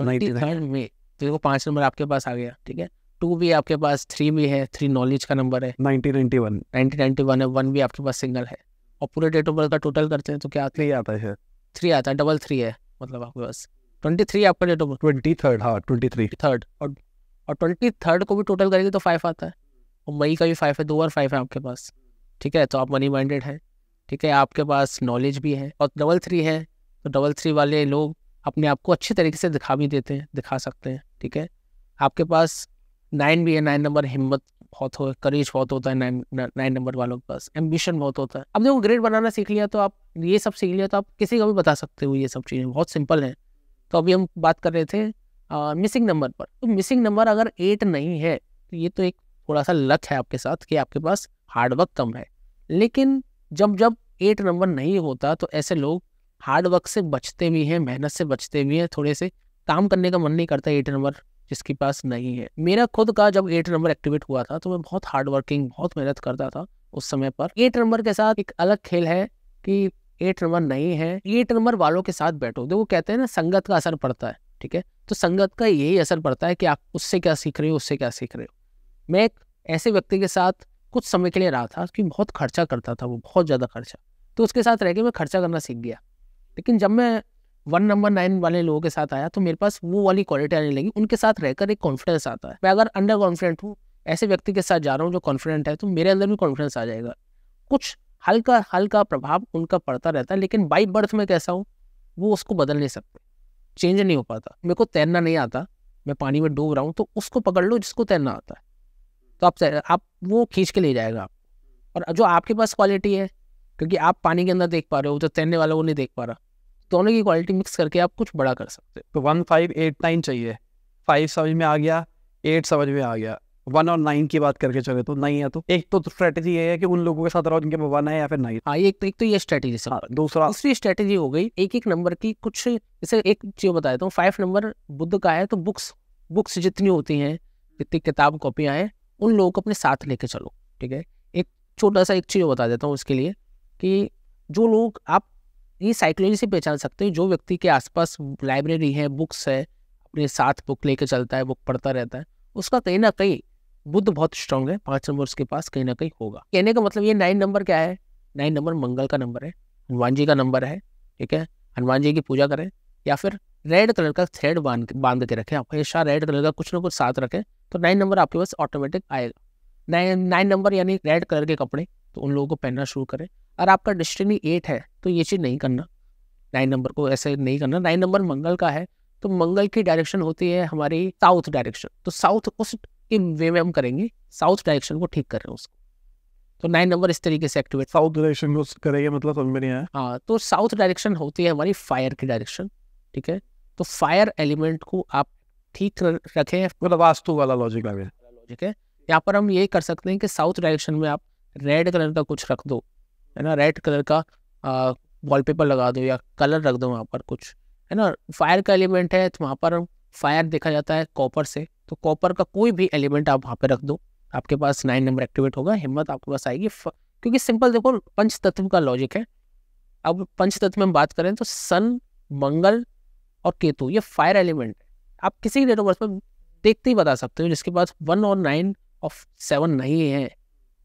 third May तो देखो पांच नंबर आपके पास आ गया ठीक है टू भी आपके पास थ्री भी है थ्री नॉलेज का नंबर है nineteen ninety one nineteen ninety one है वन भी आपके पास सिंगल है और पूरे डेट ऑफ बर्थ का टोटल करते हैं तो क्या थ्री आता है थ्री आता है डबल थ्री है मतलब आपके पास ट्वेंटी थ्री आपका date of birth twenty third हाँ ट्वेंटी थ्री थर्ड और और ट्वेंटी थर्ड को भी टोटल करेंगे तो फाइव आता है और मई का भी फाइव है दो और फाइव है आपके पास ठीक है तो आप मनी माइंडेड हैं ठीक है आपके पास नॉलेज भी है और डबल थ्री है तो डबल थ्री वाले लोग अपने आप को अच्छे तरीके से दिखा भी देते हैं दिखा सकते हैं ठीक है आपके पास नाइन भी है नाइन नंबर हिम्मत बहुत हो करेज बहुत होता है नाइन नाइन नंबर वालों के पास एम्बिशन बहुत होता है अब देखो ग्रेड बनाना सीख लिया तो आप ये सब सीख लिया तो आप किसी को भी बता सकते हो ये सब चीज़ें बहुत सिंपल हैं तो अभी हम बात कर रहे थे मिसिंग नंबर पर तो मिसिंग नंबर अगर एट नहीं है तो ये तो एक थोड़ा सा लक है आपके साथ कि आपके पास हार्डवर्क कम है लेकिन जब जब एट नंबर नहीं होता तो ऐसे लोग हार्ड वर्क से बचते भी हैं मेहनत से बचते भी हैं थोड़े से काम करने का मन नहीं करता एट नंबर जिसके पास नहीं है मेरा खुद का जब एट नंबर एक्टिवेट हुआ था तो मैं बहुत हार्ड वर्किंग बहुत मेहनत करता था उस समय पर एट नंबर के साथ एक अलग खेल है कि एट नंबर नहीं है एट नंबर वालों के साथ बैठो देखो कहते हैं ना संगत का असर पड़ता है ठीक है तो संगत का यही असर पड़ता है कि आप उससे क्या सीख रहे हो उससे क्या सीख रहे हो मैं एक ऐसे व्यक्ति के साथ कुछ समय के लिए रहा था कि बहुत खर्चा करता था वो बहुत ज़्यादा खर्चा तो उसके साथ रह के मैं खर्चा करना सीख गया लेकिन जब मैं वन नंबर नाइन वाले लोगों के साथ आया तो मेरे पास वो वाली क्वालिटी आने लगी उनके साथ रहकर एक कॉन्फिडेंस आता है मैं अगर अंडर कॉन्फिडेंट हूँ ऐसे व्यक्ति के साथ जा रहा हूँ जो कॉन्फिडेंट है तो मेरे अंदर भी कॉन्फिडेंस आ जाएगा कुछ हल्का हल्का प्रभाव उनका पड़ता रहता है लेकिन बाई बर्थ में कैसा हूँ वो उसको बदल नहीं सकते चेंज नहीं हो पाता मेरे को तैरना नहीं आता मैं पानी में डूब रहा हूँ तो उसको पकड़ लो जिसको तैरना आता है तो आप आप वो खींच के ले जाएगा आप और जो आपके पास क्वालिटी है क्योंकि आप पानी के अंदर देख पा रहे हो जो तैरने वाला वो नहीं देख पा रहा दोनों की क्वालिटी मिक्स करके आप कुछ बड़ा कर सकते हो तो वन फाइव एट नाइन चाहिए फाइव समझ में आ गया एट समझ में आ गया वन और नाइन की बात करके चले तो नहीं है तो एक तो स्ट्रेटेजी ये है कि उन लोगों के साथ रहो जिनके वन है या फिर नाइन हाँ एक तो एक तो ये स्ट्रेटेजी से हाँ, दूसरा दूसरी स्ट्रेटेजी हो गई एक एक नंबर की कुछ जैसे एक चीज बता देता हूँ फाइव नंबर बुद्ध का है तो बुक्स बुक्स जितनी होती हैं जितनी किताब कॉपियाँ हैं उन लोगों को अपने साथ लेके चलो ठीक है एक छोटा सा एक चीज बता देता हूँ उसके लिए कि जो लोग आप ये साइकोलॉजी से पहचान सकते हो जो व्यक्ति के आसपास लाइब्रेरी है बुक्स है अपने साथ बुक लेके चलता है बुक पढ़ता रहता है उसका कहीं ना कहीं बुद्ध बहुत स्ट्रांग है पाँच नंबर उसके पास कहीं ना कहीं होगा कहने का मतलब ये नाइन नंबर क्या है नाइन नंबर मंगल का नंबर है हनुमान जी का नंबर है ठीक है हनुमान जी की पूजा करें या फिर रेड कलर का थ्रेड बांध बांध के रखें आप हमेशा रेड कलर का कुछ ना कुछ साथ रखें तो नाइन नंबर आपके पास ऑटोमेटिक आएगा नाइन नाइन नंबर यानी रेड कलर के कपड़े तो उन लोगों को पहनना शुरू करें और आपका डिस्टनी एट है तो ये चीज़ नहीं करना नाइन नंबर को ऐसे नहीं करना नाइन नंबर मंगल का है तो मंगल की डायरेक्शन होती है हमारी साउथ डायरेक्शन तो साउथ उस वे में हम करेंगे साउथ डायरेक्शन को ठीक कर रहे हैं उसको तो नाइन नंबर इस तरीके से एक्टिवेट साउथ डायरेक्शन को करेंगे मतलब समझ में नहीं आया हाँ तो साउथ डायरेक्शन होती है हमारी फायर की डायरेक्शन ठीक है तो फायर एलिमेंट को आप ठीक रखें मतलब वास्तु वाला लॉजिक आ गया लॉजिक है यहाँ पर हम ये कर सकते हैं कि साउथ डायरेक्शन में आप रेड कलर का कुछ रख दो है ना रेड कलर का वॉलपेपर लगा दो या कलर रख दो वहाँ पर कुछ है ना फायर का एलिमेंट है तो वहाँ पर फायर देखा जाता है कॉपर से तो कॉपर का कोई भी एलिमेंट आप वहाँ पे रख दो आपके पास नाइन नंबर एक्टिवेट होगा हिम्मत आपके पास आएगी क्योंकि सिंपल देखो पंच तत्व का लॉजिक है अब पंच तत्व में हम बात करें तो सन मंगल और केतु ये फायर एलिमेंट है आप किसी भी डेट में देखते ही बता सकते हो जिसके पास वन और नाइन ऑफ सेवन नहीं है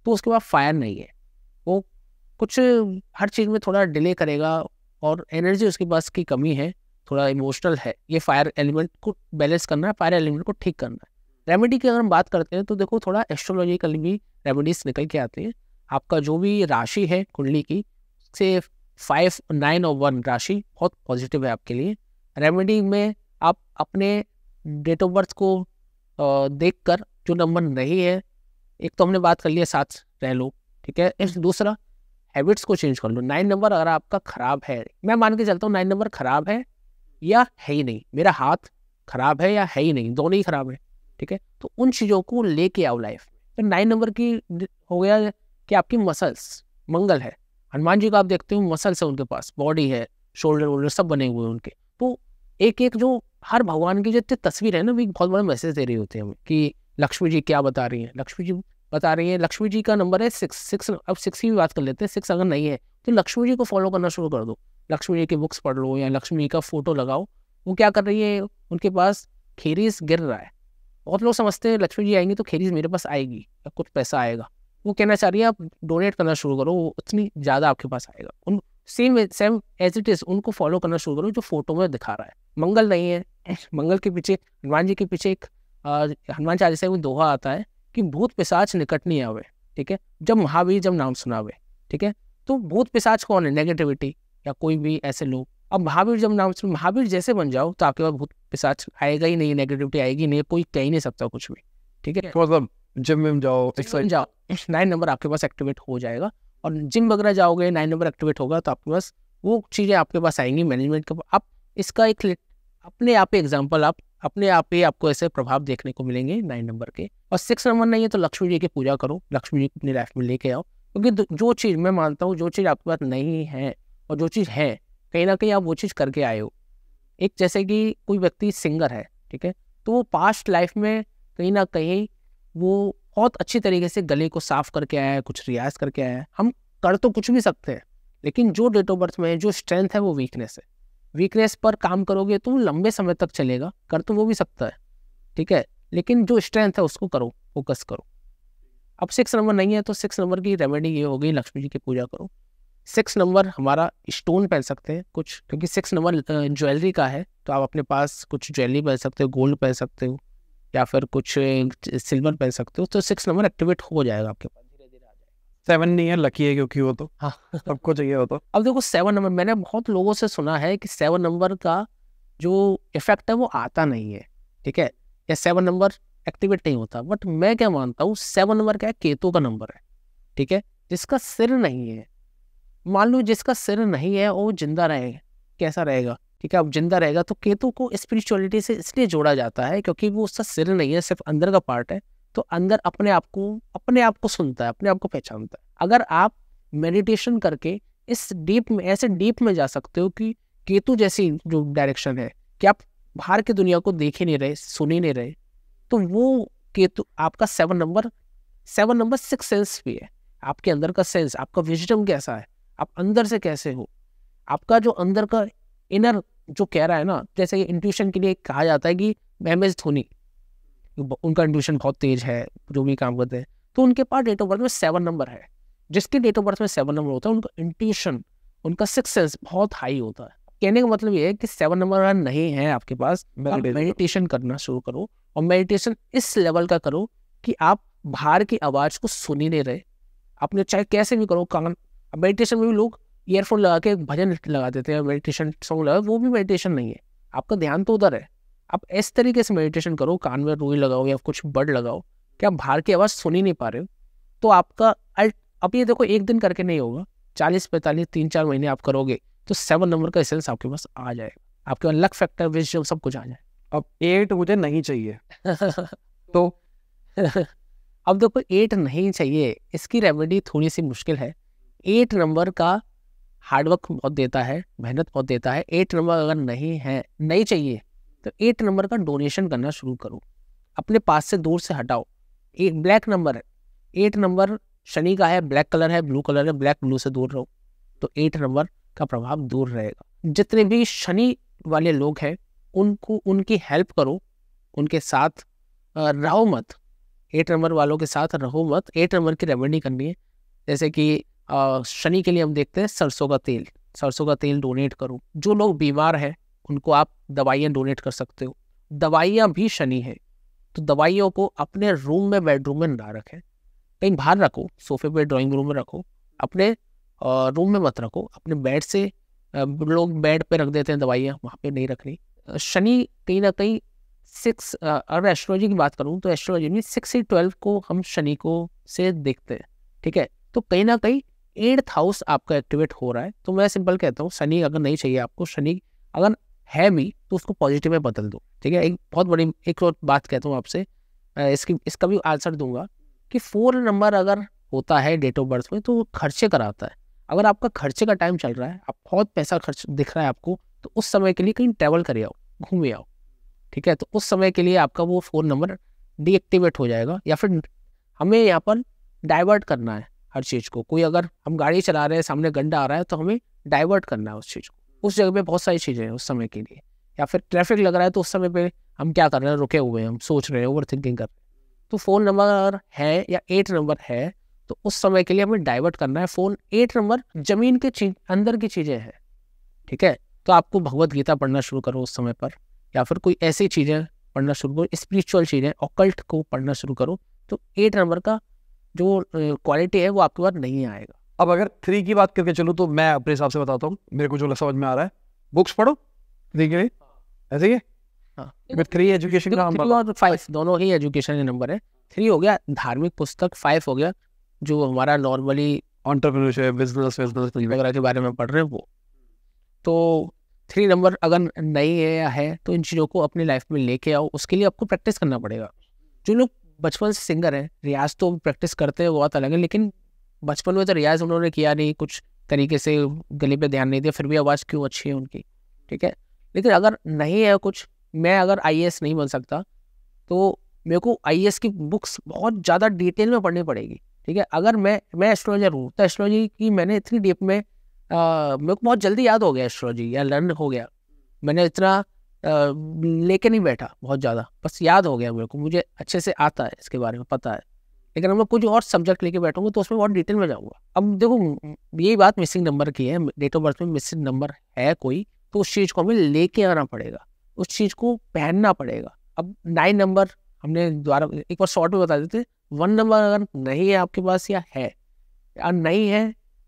तो उसके पास फायर नहीं है वो कुछ हर चीज़ में थोड़ा डिले करेगा और एनर्जी उसके पास की कमी है थोड़ा इमोशनल है ये फायर एलिमेंट को बैलेंस करना है फायर एलिमेंट को ठीक करना है रेमेडी की अगर हम बात करते हैं तो देखो थोड़ा एस्ट्रोलॉजिकल भी रेमेडीज निकल के आती हैं आपका जो भी राशि है कुंडली की से फाइव नाइन और वन राशि बहुत पॉजिटिव है आपके लिए रेमेडी में आप अपने डेट ऑफ बर्थ को देख कर जो नंबर नहीं है एक तो हमने बात कर लिया साथ रह लो ठीक है दूसरा हैबिट्स को चेंज कर लो नाइन नंबर अगर आपका खराब है मैं मान के चलता हूँ नाइन नंबर खराब है या है ही नहीं मेरा हाथ खराब है या है ही नहीं दोनों ही खराब है ठीक है तो उन चीज़ों को लेके आओ लाइफ तो नाइन नंबर की हो गया कि आपकी मसल्स मंगल है हनुमान जी को आप देखते हो मसल्स है उनके पास बॉडी है शोल्डर वोल्डर सब बने हुए उनके तो एक एक जो हर भगवान की जितनी तस्वीर है ना वो एक बहुत बड़ा मैसेज दे रही होती है हमें कि लक्ष्मी जी क्या बता रही हैं लक्ष्मी जी बता रही है लक्ष्मी जी का नंबर है सिक्स सिक्स अब सिक्स की भी बात कर लेते हैं सिक्स अगर नहीं है तो लक्ष्मी जी को फॉलो करना शुरू कर दो लक्ष्मी जी की बुक्स पढ़ लो या लक्ष्मी जी का फोटो लगाओ वो क्या कर रही है उनके पास खेरीज गिर रहा है बहुत लोग समझते हैं लक्ष्मी जी आएंगी तो खेरीज मेरे पास आएगी या कुछ पैसा आएगा वो कहना चाह रही है आप डोनेट करना शुरू करो वो उतनी ज़्यादा आपके पास आएगा उन same same as it is उनको फॉलो करना शुरू करो जो फोटो में दिखा रहा है मंगल नहीं है मंगल के पीछे हनुमान जी के पीछे एक हनुमान चालीसा में दोहा आता है कि भूत पिशाच निकट नहीं आवे ठीक है जब महावीर जब नाम सुनावे ठीक है तो भूत पिशाच कौन है नेगेटिविटी या कोई भी ऐसे लोग अब महावीर जब नाम सुन महावीर जैसे बन जाओ तो आपके पास भूत पिशाच आएगा ही नहीं नेगेटिविटी आएगी नहीं कोई कह ही नहीं सकता कुछ भी ठीक है मतलब जिम में जाओ एक्सरसाइज जाओ नाइन नंबर आपके पास एक्टिवेट हो जाएगा और जिम वगैरह जाओगे नाइन नंबर एक्टिवेट होगा तो आपके पास वो चीज़ें आपके पास आएंगी मैनेजमेंट के आप इसका एक अपने आप ही एग्जाम्पल आप अपने आप ही आपको ऐसे प्रभाव देखने को मिलेंगे नाइन नंबर के और सिक्स नंबर नहीं है तो लक्ष्मी जी की पूजा करो लक्ष्मी जी को अपनी लाइफ में लेके आओ क्योंकि जो चीज़ मैं मानता हूँ जो चीज़ आपके पास नहीं है और जो चीज़ है कहीं ना कहीं आप वो चीज़ करके आए हो एक जैसे कि कोई व्यक्ति सिंगर है ठीक है तो वो पास्ट लाइफ में कहीं ना कहीं वो बहुत अच्छी तरीके से गले को साफ करके आया है कुछ रियाज करके आया है हम कर तो कुछ भी सकते हैं लेकिन जो डेट ऑफ बर्थ में जो स्ट्रेंथ है वो वीकनेस है वीकनेस पर काम करोगे तो लंबे समय तक चलेगा कर तो वो भी सकता है ठीक है लेकिन जो स्ट्रेंथ है उसको करो फोकस करो अब सिक्स नंबर नहीं है तो सिक्स नंबर की रेमेडी ये हो गई लक्ष्मी जी की पूजा करो सिक्स नंबर हमारा स्टोन पहन सकते हैं कुछ क्योंकि सिक्स नंबर ज्वेलरी का है तो आप अपने पास कुछ ज्वेलरी पहन सकते हो गोल्ड पहन सकते हो या फिर कुछ सिल्वर पहन सकते हो तो सिक्स नंबर एक्टिवेट हो जाएगा आपके पास सेवन नहीं है लकी है क्योंकि वो तो हाँ सबको चाहिए वो तो अब देखो सेवन नंबर मैंने बहुत लोगों से सुना है कि सेवन नंबर का जो इफेक्ट है वो आता नहीं है ठीक है या सेवन नंबर एक्टिवेट नहीं होता बट मैं क्या मानता हूँ सेवन नंबर क्या है केतु का नंबर है ठीक है जिसका सिर नहीं है मान लो जिसका सिर नहीं है वो जिंदा रहेगा कैसा रहेगा ठीक है अब जिंदा रहेगा तो केतु को स्पिरिचुअलिटी से इसलिए जोड़ा जाता है क्योंकि वो उसका सिर नहीं है सिर्फ अंदर का पार्ट है तो अंदर अपने आप को अपने आप को सुनता है अपने आप को पहचानता है अगर आप मेडिटेशन करके इस डीप में ऐसे डीप में जा सकते हो कि केतु जैसी जो डायरेक्शन है कि आप बाहर की दुनिया को देख ही नहीं रहे सुन ही नहीं रहे तो वो केतु आपका seven number seven number six sense भी है आपके अंदर का सेंस आपका विजडम कैसा है आप अंदर से कैसे हो आपका जो अंदर का इनर जो कह रहा है ना जैसे इंट्यूशन के लिए कहा जाता है कि एम एस धोनी उनका इंट्यूशन बहुत तेज है जो भी काम करते हैं तो उनके पास डेट ऑफ बर्थ में सेवन नंबर है जिसके डेट ऑफ बर्थ में सेवन नंबर होता है उनका इंट्यूशन उनका सिक्स सेंस बहुत हाई होता है कहने का मतलब ये है कि सेवन नंबर नहीं है आपके पास मेडिटेशन करना शुरू करो और मेडिटेशन इस लेवल का करो कि आप बाहर की आवाज़ को सुन ही नहीं रहे आपने चाहे कैसे भी करो कान मेडिटेशन में भी लोग ईयरफोन लगा के भजन लगा देते हैं मेडिटेशन सॉन्ग लगा वो भी मेडिटेशन नहीं है आपका ध्यान तो उधर है आप इस तरीके से मेडिटेशन करो कान में रोई लगाओ या कुछ बर्ड लगाओ कि आप बाहर की आवाज़ सुन ही नहीं पा रहे हो तो आपका अल्ट अब ये देखो एक दिन करके नहीं होगा चालीस पैंतालीस तीन चार महीने आप करोगे तो सेवन नंबर का एसेंस आपके पास आ जाएगा आपके पास लक फैक्टर विजडम सब कुछ आ जाए अब एट मुझे नहीं चाहिए तो अब देखो एट नहीं चाहिए इसकी रेमेडी थोड़ी सी मुश्किल है एट नंबर का हार्डवर्क बहुत देता है मेहनत बहुत देता है एट नंबर अगर नहीं है नहीं चाहिए तो एट नंबर का डोनेशन करना शुरू करो अपने पास से दूर से हटाओ एक ब्लैक नंबर है एट नंबर शनि का है ब्लैक कलर है ब्लू कलर है ब्लैक ब्लू से दूर रहो तो एट नंबर का प्रभाव दूर रहेगा जितने भी शनि वाले लोग हैं उनको उनकी हेल्प करो उनके साथ रहो मत एट नंबर वालों के साथ रहो मत एट नंबर की रेमेडी करनी है जैसे कि शनि के लिए हम देखते हैं सरसों का तेल सरसों का तेल डोनेट करो जो लोग बीमार हैं उनको आप दवाइयाँ डोनेट कर सकते हो दवाइयाँ भी शनि है तो दवाइयों को अपने रूम में बेडरूम में ना रखें कहीं बाहर रखो सोफे पे ड्राइंग रूम में रखो अपने रूम में मत रखो अपने बेड से लोग बेड पे रख देते हैं दवाइयाँ वहाँ पे नहीं रखनी शनि कहीं ना कहीं सिक्स अगर एस्ट्रोलॉजी की बात करूँ तो एस्ट्रोलॉजी में सिक्स से ट्वेल्व को हम शनि को से देखते हैं ठीक है तो कहीं ना कहीं एट्थ हाउस आपका एक्टिवेट हो रहा है तो मैं सिंपल कहता हूँ शनि अगर नहीं चाहिए आपको शनि अगर है भी तो उसको पॉजिटिव में बदल दो ठीक है एक बहुत बड़ी एक और बात कहता हूँ आपसे इसकी इसका भी आंसर दूंगा कि फोर नंबर अगर होता है डेट ऑफ बर्थ में तो खर्चे कराता है अगर आपका खर्चे का टाइम चल रहा है आप बहुत पैसा खर्च दिख रहा है आपको तो उस समय के लिए कहीं ट्रैवल करे आओ घूमे आओ ठीक है तो उस समय के लिए आपका वो फ़ोन नंबर डीएक्टिवेट हो जाएगा या फिर हमें यहाँ पर डाइवर्ट करना है हर चीज़ को कोई अगर हम गाड़ी चला रहे हैं सामने गंडा आ रहा है तो हमें डाइवर्ट करना है उस चीज़ को उस जगह पे बहुत सारी चीज़ें हैं उस समय के लिए या फिर ट्रैफिक लग रहा है तो उस समय पे हम क्या कर रहे हैं रुके हुए हैं हम सोच रहे हैं ओवर थिंकिंग कर रहे हैं तो फ़ोन नंबर है या एट नंबर है तो उस समय के लिए हमें डाइवर्ट करना है फ़ोन एट नंबर ज़मीन के चीज अंदर की चीज़ें हैं ठीक है तो आपको भगवत गीता पढ़ना शुरू करो उस समय पर या फिर कोई ऐसी चीज़ें पढ़ना शुरू करो स्पिरिचुअल चीज़ें ऑकल्ट को पढ़ना शुरू करो तो एट नंबर का जो क्वालिटी है वो आपके पास नहीं आएगा अब अगर थ्री की बात करके चलूँ तो मैं अपने हिसाब से बताता हूँ मेरे को जो समझ में आ रहा है बुक्स पढ़ो थ्री के लिए ऐसे ही हाँ थ्री एजुकेशन का नंबर और फाइव दोनों ही एजुकेशन के नंबर है थ्री हो गया धार्मिक पुस्तक फाइव हो गया जो हमारा नॉर्मली ऑन्टरप्रेन्योरशिप बिजनेस बिजनेस वगैरह के बारे में पढ़ रहे हैं वो तो थ्री नंबर अगर नई है या है तो इन चीज़ों को अपनी लाइफ में लेके आओ उसके लिए आपको प्रैक्टिस करना पड़ेगा जो लोग बचपन से सिंगर हैं रियाज तो प्रैक्टिस करते हैं बहुत अलग है लेकिन बचपन में तो रियाज उन्होंने किया नहीं कुछ तरीके से गले पे ध्यान नहीं दिया फिर भी आवाज़ क्यों अच्छी है उनकी ठीक है लेकिन अगर नहीं है कुछ मैं अगर आई नहीं बन सकता तो मेरे को आई की बुक्स बहुत ज़्यादा डिटेल में पढ़नी पड़ेगी ठीक है अगर मैं मैं एस्ट्रोलॉजर हूँ तो एस्ट्रोलॉजी की मैंने इतनी डीप में मेरे को बहुत जल्दी याद हो गया एस्ट्रोलॉजी या लर्न हो गया मैंने इतना लेके नहीं बैठा बहुत ज़्यादा बस याद हो गया मेरे को मुझे अच्छे से आता है इसके बारे में पता है लेकिन अब मैं कुछ और सब्जेक्ट लेके बैठूंगा तो उसमें बहुत डिटेल में जाऊंगा अब देखो यही बात मिसिंग नंबर की है डेट ऑफ बर्थ में मिसिंग नंबर है कोई तो उस चीज़ को हमें लेके आना पड़ेगा उस चीज़ को पहनना पड़ेगा अब नाइन नंबर हमने द्वारा एक बार शॉर्ट में बता देते वन नंबर अगर नहीं है आपके पास या है या नहीं है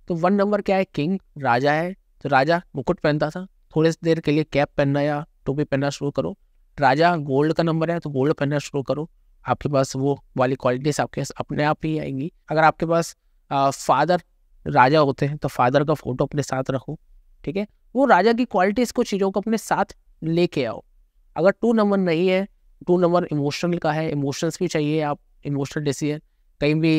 तो वन नंबर क्या है किंग राजा है तो राजा मुकुट पहनता था थोड़े से देर के लिए कैप पहनना या टोपी पहनना शुरू करो राजा गोल्ड का नंबर है तो गोल्ड पहनना शुरू करो आपके पास वो वाली क्वालिटीज आपके अपने आप ही आएंगी अगर आपके पास फादर राजा होते हैं तो फादर का फोटो अपने साथ रखो ठीक है वो राजा की क्वालिटीज को चीज़ों को अपने साथ लेके आओ अगर टू नंबर नहीं है टू नंबर इमोशनल का है इमोशंस भी चाहिए आप इमोशनल डिसीजन कहीं भी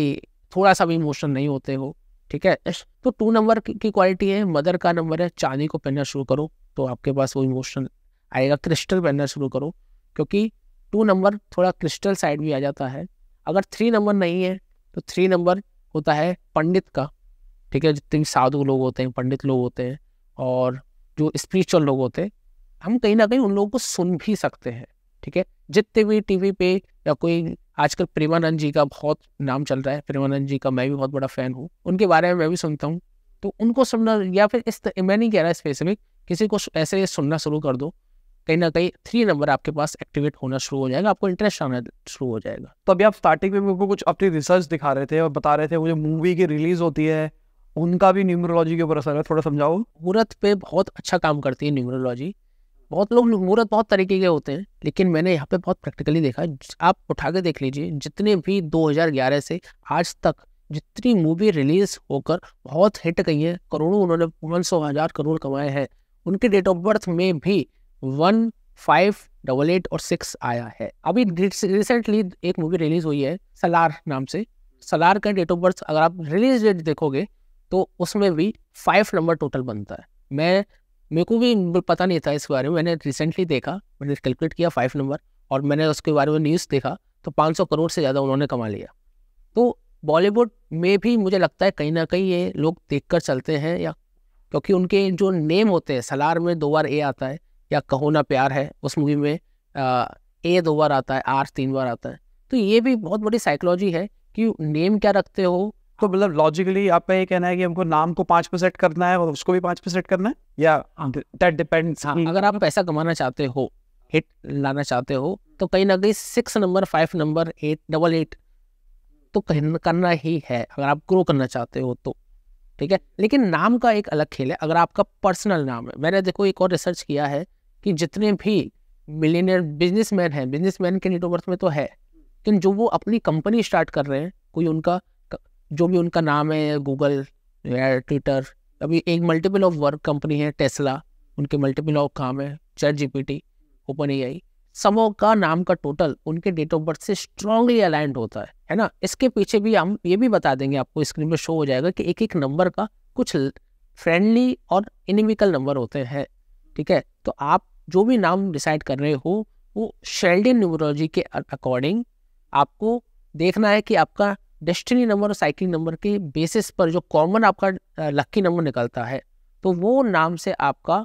थोड़ा सा भी इमोशनल नहीं होते हो ठीक है तो टू नंबर की क्वालिटी है मदर का नंबर है चांदी को पहनना शुरू करो तो आपके पास वो इमोशनल आएगा क्रिस्टल पहनना शुरू करो क्योंकि टू नंबर थोड़ा क्रिस्टल साइड भी आ जाता है अगर थ्री नंबर नहीं है तो थ्री नंबर होता है पंडित का ठीक है जितने भी साधु लोग होते हैं पंडित लोग होते हैं और जो स्पिरिचुअल लोग होते हैं हम कहीं ना कहीं उन लोगों को सुन भी सकते हैं ठीक है जितने भी टीवी पे या कोई आजकल प्रेमानंद जी का बहुत नाम चल रहा है प्रेमानंद जी का मैं भी बहुत बड़ा फ़ैन हूँ उनके बारे में मैं भी सुनता हूँ तो उनको सुनना या फिर इस मैं नहीं कह रहा स्पेसिफिक किसी को ऐसे सुनना शुरू कर दो कहीं ना कहीं थ्री नंबर आपके पास एक्टिवेट होना शुरू हो जाएगा आपको इंटरेस्ट आना शुरू हो जाएगा तो अभी आप स्टार्टिंग में मेरे को कुछ अपनी रिसर्च दिखा रहे थे और बता रहे थे मुझे मूवी की रिलीज होती है उनका भी न्यूमरोलॉजी के ऊपर असर है थोड़ा समझाओ मुहूर्त पे बहुत अच्छा काम करती है न्यूमरोलॉजी बहुत लोग मुहूर्त बहुत तरीके के होते हैं लेकिन मैंने यहाँ पे बहुत प्रैक्टिकली देखा आप उठा के देख लीजिए जितने भी 2011 से आज तक जितनी मूवी रिलीज होकर बहुत हिट गई है करोड़ों उन्होंने उन्नीस सौ हज़ार करोड़ कमाए हैं उनके डेट ऑफ बर्थ में भी वन फाइव डबल एट और सिक्स आया है अभी रिसेंटली एक मूवी रिलीज हुई है सलार नाम से सलार का डेट ऑफ बर्थ अगर आप रिलीज डेट देखोगे तो उसमें भी फाइव नंबर टोटल बनता है मैं मेरे को भी पता नहीं था इसके बारे में मैंने रिसेंटली देखा मैंने कैलकुलेट किया फाइव नंबर और मैंने उसके बारे में न्यूज़ देखा तो 500 करोड़ से ज़्यादा उन्होंने कमा लिया तो बॉलीवुड में भी मुझे लगता है कहीं ना कहीं ये लोग देख कर चलते हैं या क्योंकि उनके जो नेम होते हैं सलार में दो बार ए आता है या कहो ना प्यार है उस मूवी में ए दो बार आता है आर तीन बार आता है तो ये भी बहुत बड़ी साइकोलॉजी है कि नेम क्या रखते हो तो मतलब लॉजिकली आपका ये कहना है कि हमको नाम को पाँच पर सेट करना है और उसको भी पाँच पर सेट करना है या दैट डिपेंड्स हाँ, हाँ अगर आप पैसा कमाना चाहते हो हिट लाना चाहते हो तो कहीं ना कहीं six number five number eight double eight तो करना ही है अगर आप ग्रो करना चाहते हो तो ठीक है लेकिन नाम का एक अलग खेल है अगर आपका पर्सनल नाम है मैंने देखो एक और रिसर्च किया है कि जितने भी मिलीनियर बिजनेसमैन हैं बिजनेसमैन के नेटवर्थ में तो है लेकिन जो वो अपनी कंपनी स्टार्ट कर रहे हैं कोई उनका जो भी उनका नाम है गूगल ट्विटर अभी एक मल्टीपल ऑफ वर्क कंपनी है टेस्ला उनके मल्टीपल ऑफ काम है chat G P T open A I सबों का नाम का टोटल उनके डेट ऑफ बर्थ से स्ट्रांगली अलाइंट होता है है ना इसके पीछे भी हम ये भी बता देंगे आपको स्क्रीन में शो हो जाएगा कि एक एक नंबर का कुछ फ्रेंडली और इनिमिकल नंबर होते हैं ठीक है तो आप जो भी नाम डिसाइड कर रहे हो वो शेल्डन न्यूमरोलॉजी के अकॉर्डिंग आपको देखना है कि आपका डेस्टिनी नंबर और साइकिल नंबर के बेसिस पर जो कॉमन आपका लक्की नंबर निकलता है तो वो नाम से आपका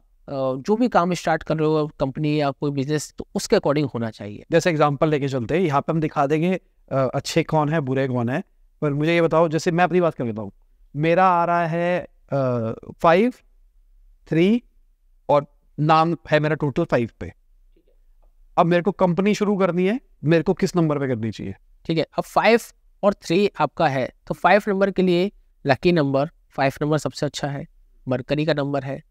जो भी काम स्टार्ट कर रहे हो कंपनी या कोई बिजनेस तो उसके अकॉर्डिंग होना चाहिए जैसे एग्जांपल लेके चलते हैं यहाँ पे हम दिखा देंगे अच्छे कौन है बुरे कौन है पर मुझे ये बताओ जैसे मैं अपनी बात कर लेता हूँ मेरा आ रहा है फाइव थ्री और नाम है मेरा टोटल फाइव पे अब मेरे को कंपनी शुरू करनी है मेरे को किस नंबर पे करनी चाहिए ठीक है अब फाइव और थ्री आपका है तो फाइव नंबर के लिए लकी नंबर फाइव नंबर सबसे अच्छा है मरकरी का नंबर है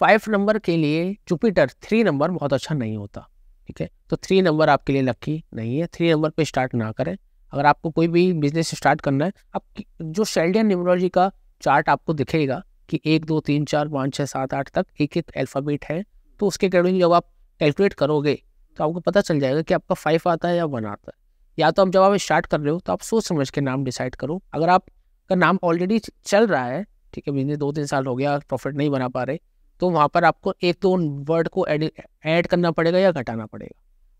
फाइव नंबर के लिए जुपिटर थ्री नंबर बहुत अच्छा नहीं होता ठीक है तो थ्री नंबर आपके लिए लकी नहीं है थ्री नंबर पे स्टार्ट ना करें अगर आपको कोई भी बिजनेस स्टार्ट करना है आप जो शेल्डियन न्यूमरोलॉजी का चार्ट आपको दिखेगा कि एक दो तीन चार पाँच छः सात आठ तक एक एक अल्फ़ाबेट है तो उसके अकॉर्डिंग जब आप कैलकुलेट करोगे तो आपको पता चल जाएगा कि आपका फाइव आता है या वन आता है या तो आप जब आप स्टार्ट कर रहे हो तो आप सोच समझ के नाम डिसाइड करो अगर आपका नाम ऑलरेडी चल रहा है ठीक है बिजनेस दो तीन साल हो गया प्रॉफिट नहीं बना पा रहे तो वहाँ पर आपको एक दो वर्ड को ऐड ऐड करना पड़ेगा या घटाना पड़ेगा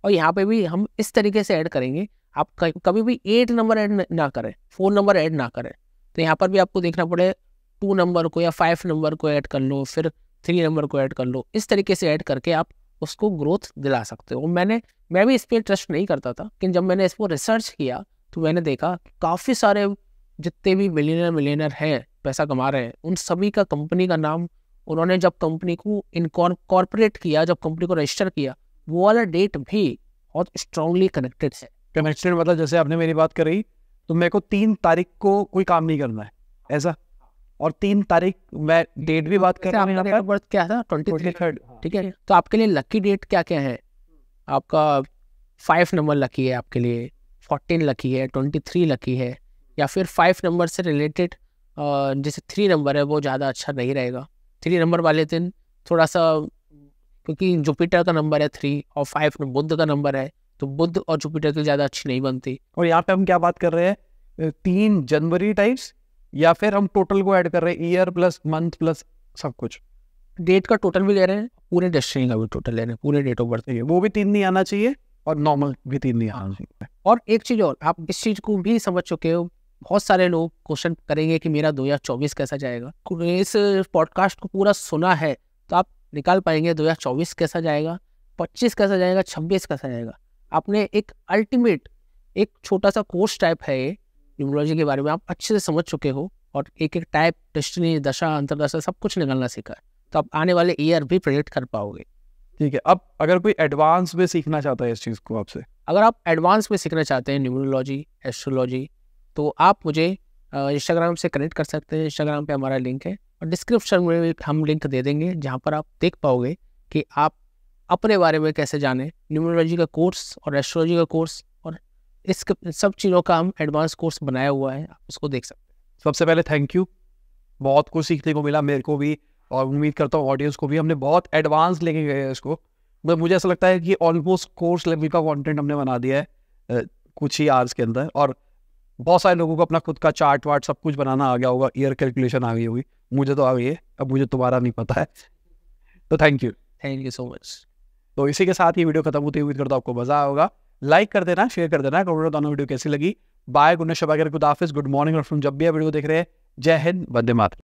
और यहाँ पे भी हम इस तरीके से ऐड करेंगे आप कभी भी एट नंबर ऐड ना करें फोन नंबर ऐड ना करें तो यहाँ पर भी आपको देखना पड़ेगा टू नंबर को या फाइव नंबर को ऐड कर लो फिर थ्री नंबर को ऐड कर लो इस तरीके से ऐड करके आप उसको ग्रोथ दिला सकते हो मैंने मैं भी इस पर ट्रस्ट नहीं करता था लेकिन जब मैंने इसको रिसर्च किया तो मैंने देखा काफ़ी सारे जितने भी मिलीनर मिलीनर हैं पैसा कमा रहे हैं उन सभी का कंपनी का नाम उन्होंने जब कंपनी को इनकॉर्पोरेट किया जब कंपनी को रजिस्टर किया वो वाला डेट भी बहुत स्ट्रांगली कनेक्टेड है कनेक्टेड मतलब जैसे आपने मेरी बात करी तो मेरे को तीन तारीख को कोई काम नहीं करना है ऐसा और तीन तारीख मैं डेट भी बात कर अच्छा, रहा हूँ क्या था ट्वेंटी थर्ड ठीक है तो आपके लिए लकी डेट क्या क्या है आपका फाइव नंबर लकी है आपके लिए फोर्टीन लकी है ट्वेंटी थ्री लकी है या फिर फाइव नंबर से रिलेटेड जैसे थ्री नंबर है वो ज़्यादा अच्छा नहीं रहेगा थ्री नंबर वाले दिन थोड़ा सा क्योंकि जुपिटर का नंबर है थ्री और फाइव बुद्ध का नंबर है तो बुद्ध और जुपिटर की ज़्यादा अच्छी नहीं बनती और यहाँ पे हम क्या बात कर रहे हैं तीन जनवरी टाइप्स या फिर हम टोटल को ऐड कर रहे हैं ईयर प्लस मंथ प्लस सब कुछ डेट का टोटल भी ले रहे हैं पूरे डेस्टिनी का भी टोटल ले रहे हैं पूरे डेट ऑफ बर्थ वो भी तीन नहीं आना चाहिए और नॉर्मल भी तीन नहीं आना चाहिए और एक चीज़ और आप इस चीज़ को भी समझ चुके हो बहुत सारे लोग क्वेश्चन करेंगे कि मेरा दो कैसा जाएगा तो इस पॉडकास्ट को पूरा सुना है तो आप निकाल पाएंगे दो कैसा जाएगा पच्चीस कैसा जाएगा छब्बीस कैसा जाएगा आपने एक अल्टीमेट एक छोटा सा कोर्स टाइप है न्यूमरोलॉजी के बारे में आप अच्छे से समझ चुके हो और एक एक टाइप डेस्टिनी दशा अंतरदशा सब कुछ निकलना सीखा है तो आप आने वाले ईयर भी प्रेडिक्ट कर पाओगे ठीक है अब अगर कोई एडवांस में सीखना चाहता है इस चीज़ को आपसे अगर आप एडवांस में सीखना चाहते हैं न्यूमरोलॉजी एस्ट्रोलॉजी तो आप मुझे इंस्टाग्राम से कनेक्ट कर सकते हैं इंस्टाग्राम पे हमारा लिंक है और डिस्क्रिप्शन में हम लिंक दे देंगे जहाँ पर आप देख पाओगे कि आप अपने बारे में कैसे जाने न्यूमरोलॉजी का कोर्स और एस्ट्रोलॉजी का कोर्स इस सब चीज़ों का हम एडवांस कोर्स बनाया हुआ है आप उसको देख सकते हैं सबसे पहले थैंक यू बहुत कुछ सीखने को मिला मेरे को भी और उम्मीद करता हूँ ऑडियंस को भी हमने बहुत एडवांस लेके गए हैं इसको मतलब मुझे ऐसा लगता है कि ऑलमोस्ट कोर्स लेवल का कॉन्टेंट हमने बना दिया है कुछ ही आर्स के अंदर और बहुत सारे लोगों को अपना खुद का चार्ट वार्ट सब कुछ बनाना आ गया होगा ईयर कैलकुलेशन आ गई होगी मुझे तो आ गई है अब मुझे तुम्हारा नहीं पता है तो thank you thank you so much तो इसी के साथ ही वीडियो खत्म होती उम्मीद करता हूँ आपको मज़ा आएगा लाइक कर देना शेयर कर देना कमेंट में दोनों वीडियो कैसी लगी बाय गुड शबागर गुड ऑफिस गुड मॉर्निंग और फ्रॉम जब भी आप वीडियो देख रहे हैं जय हिंद वंदे मातरम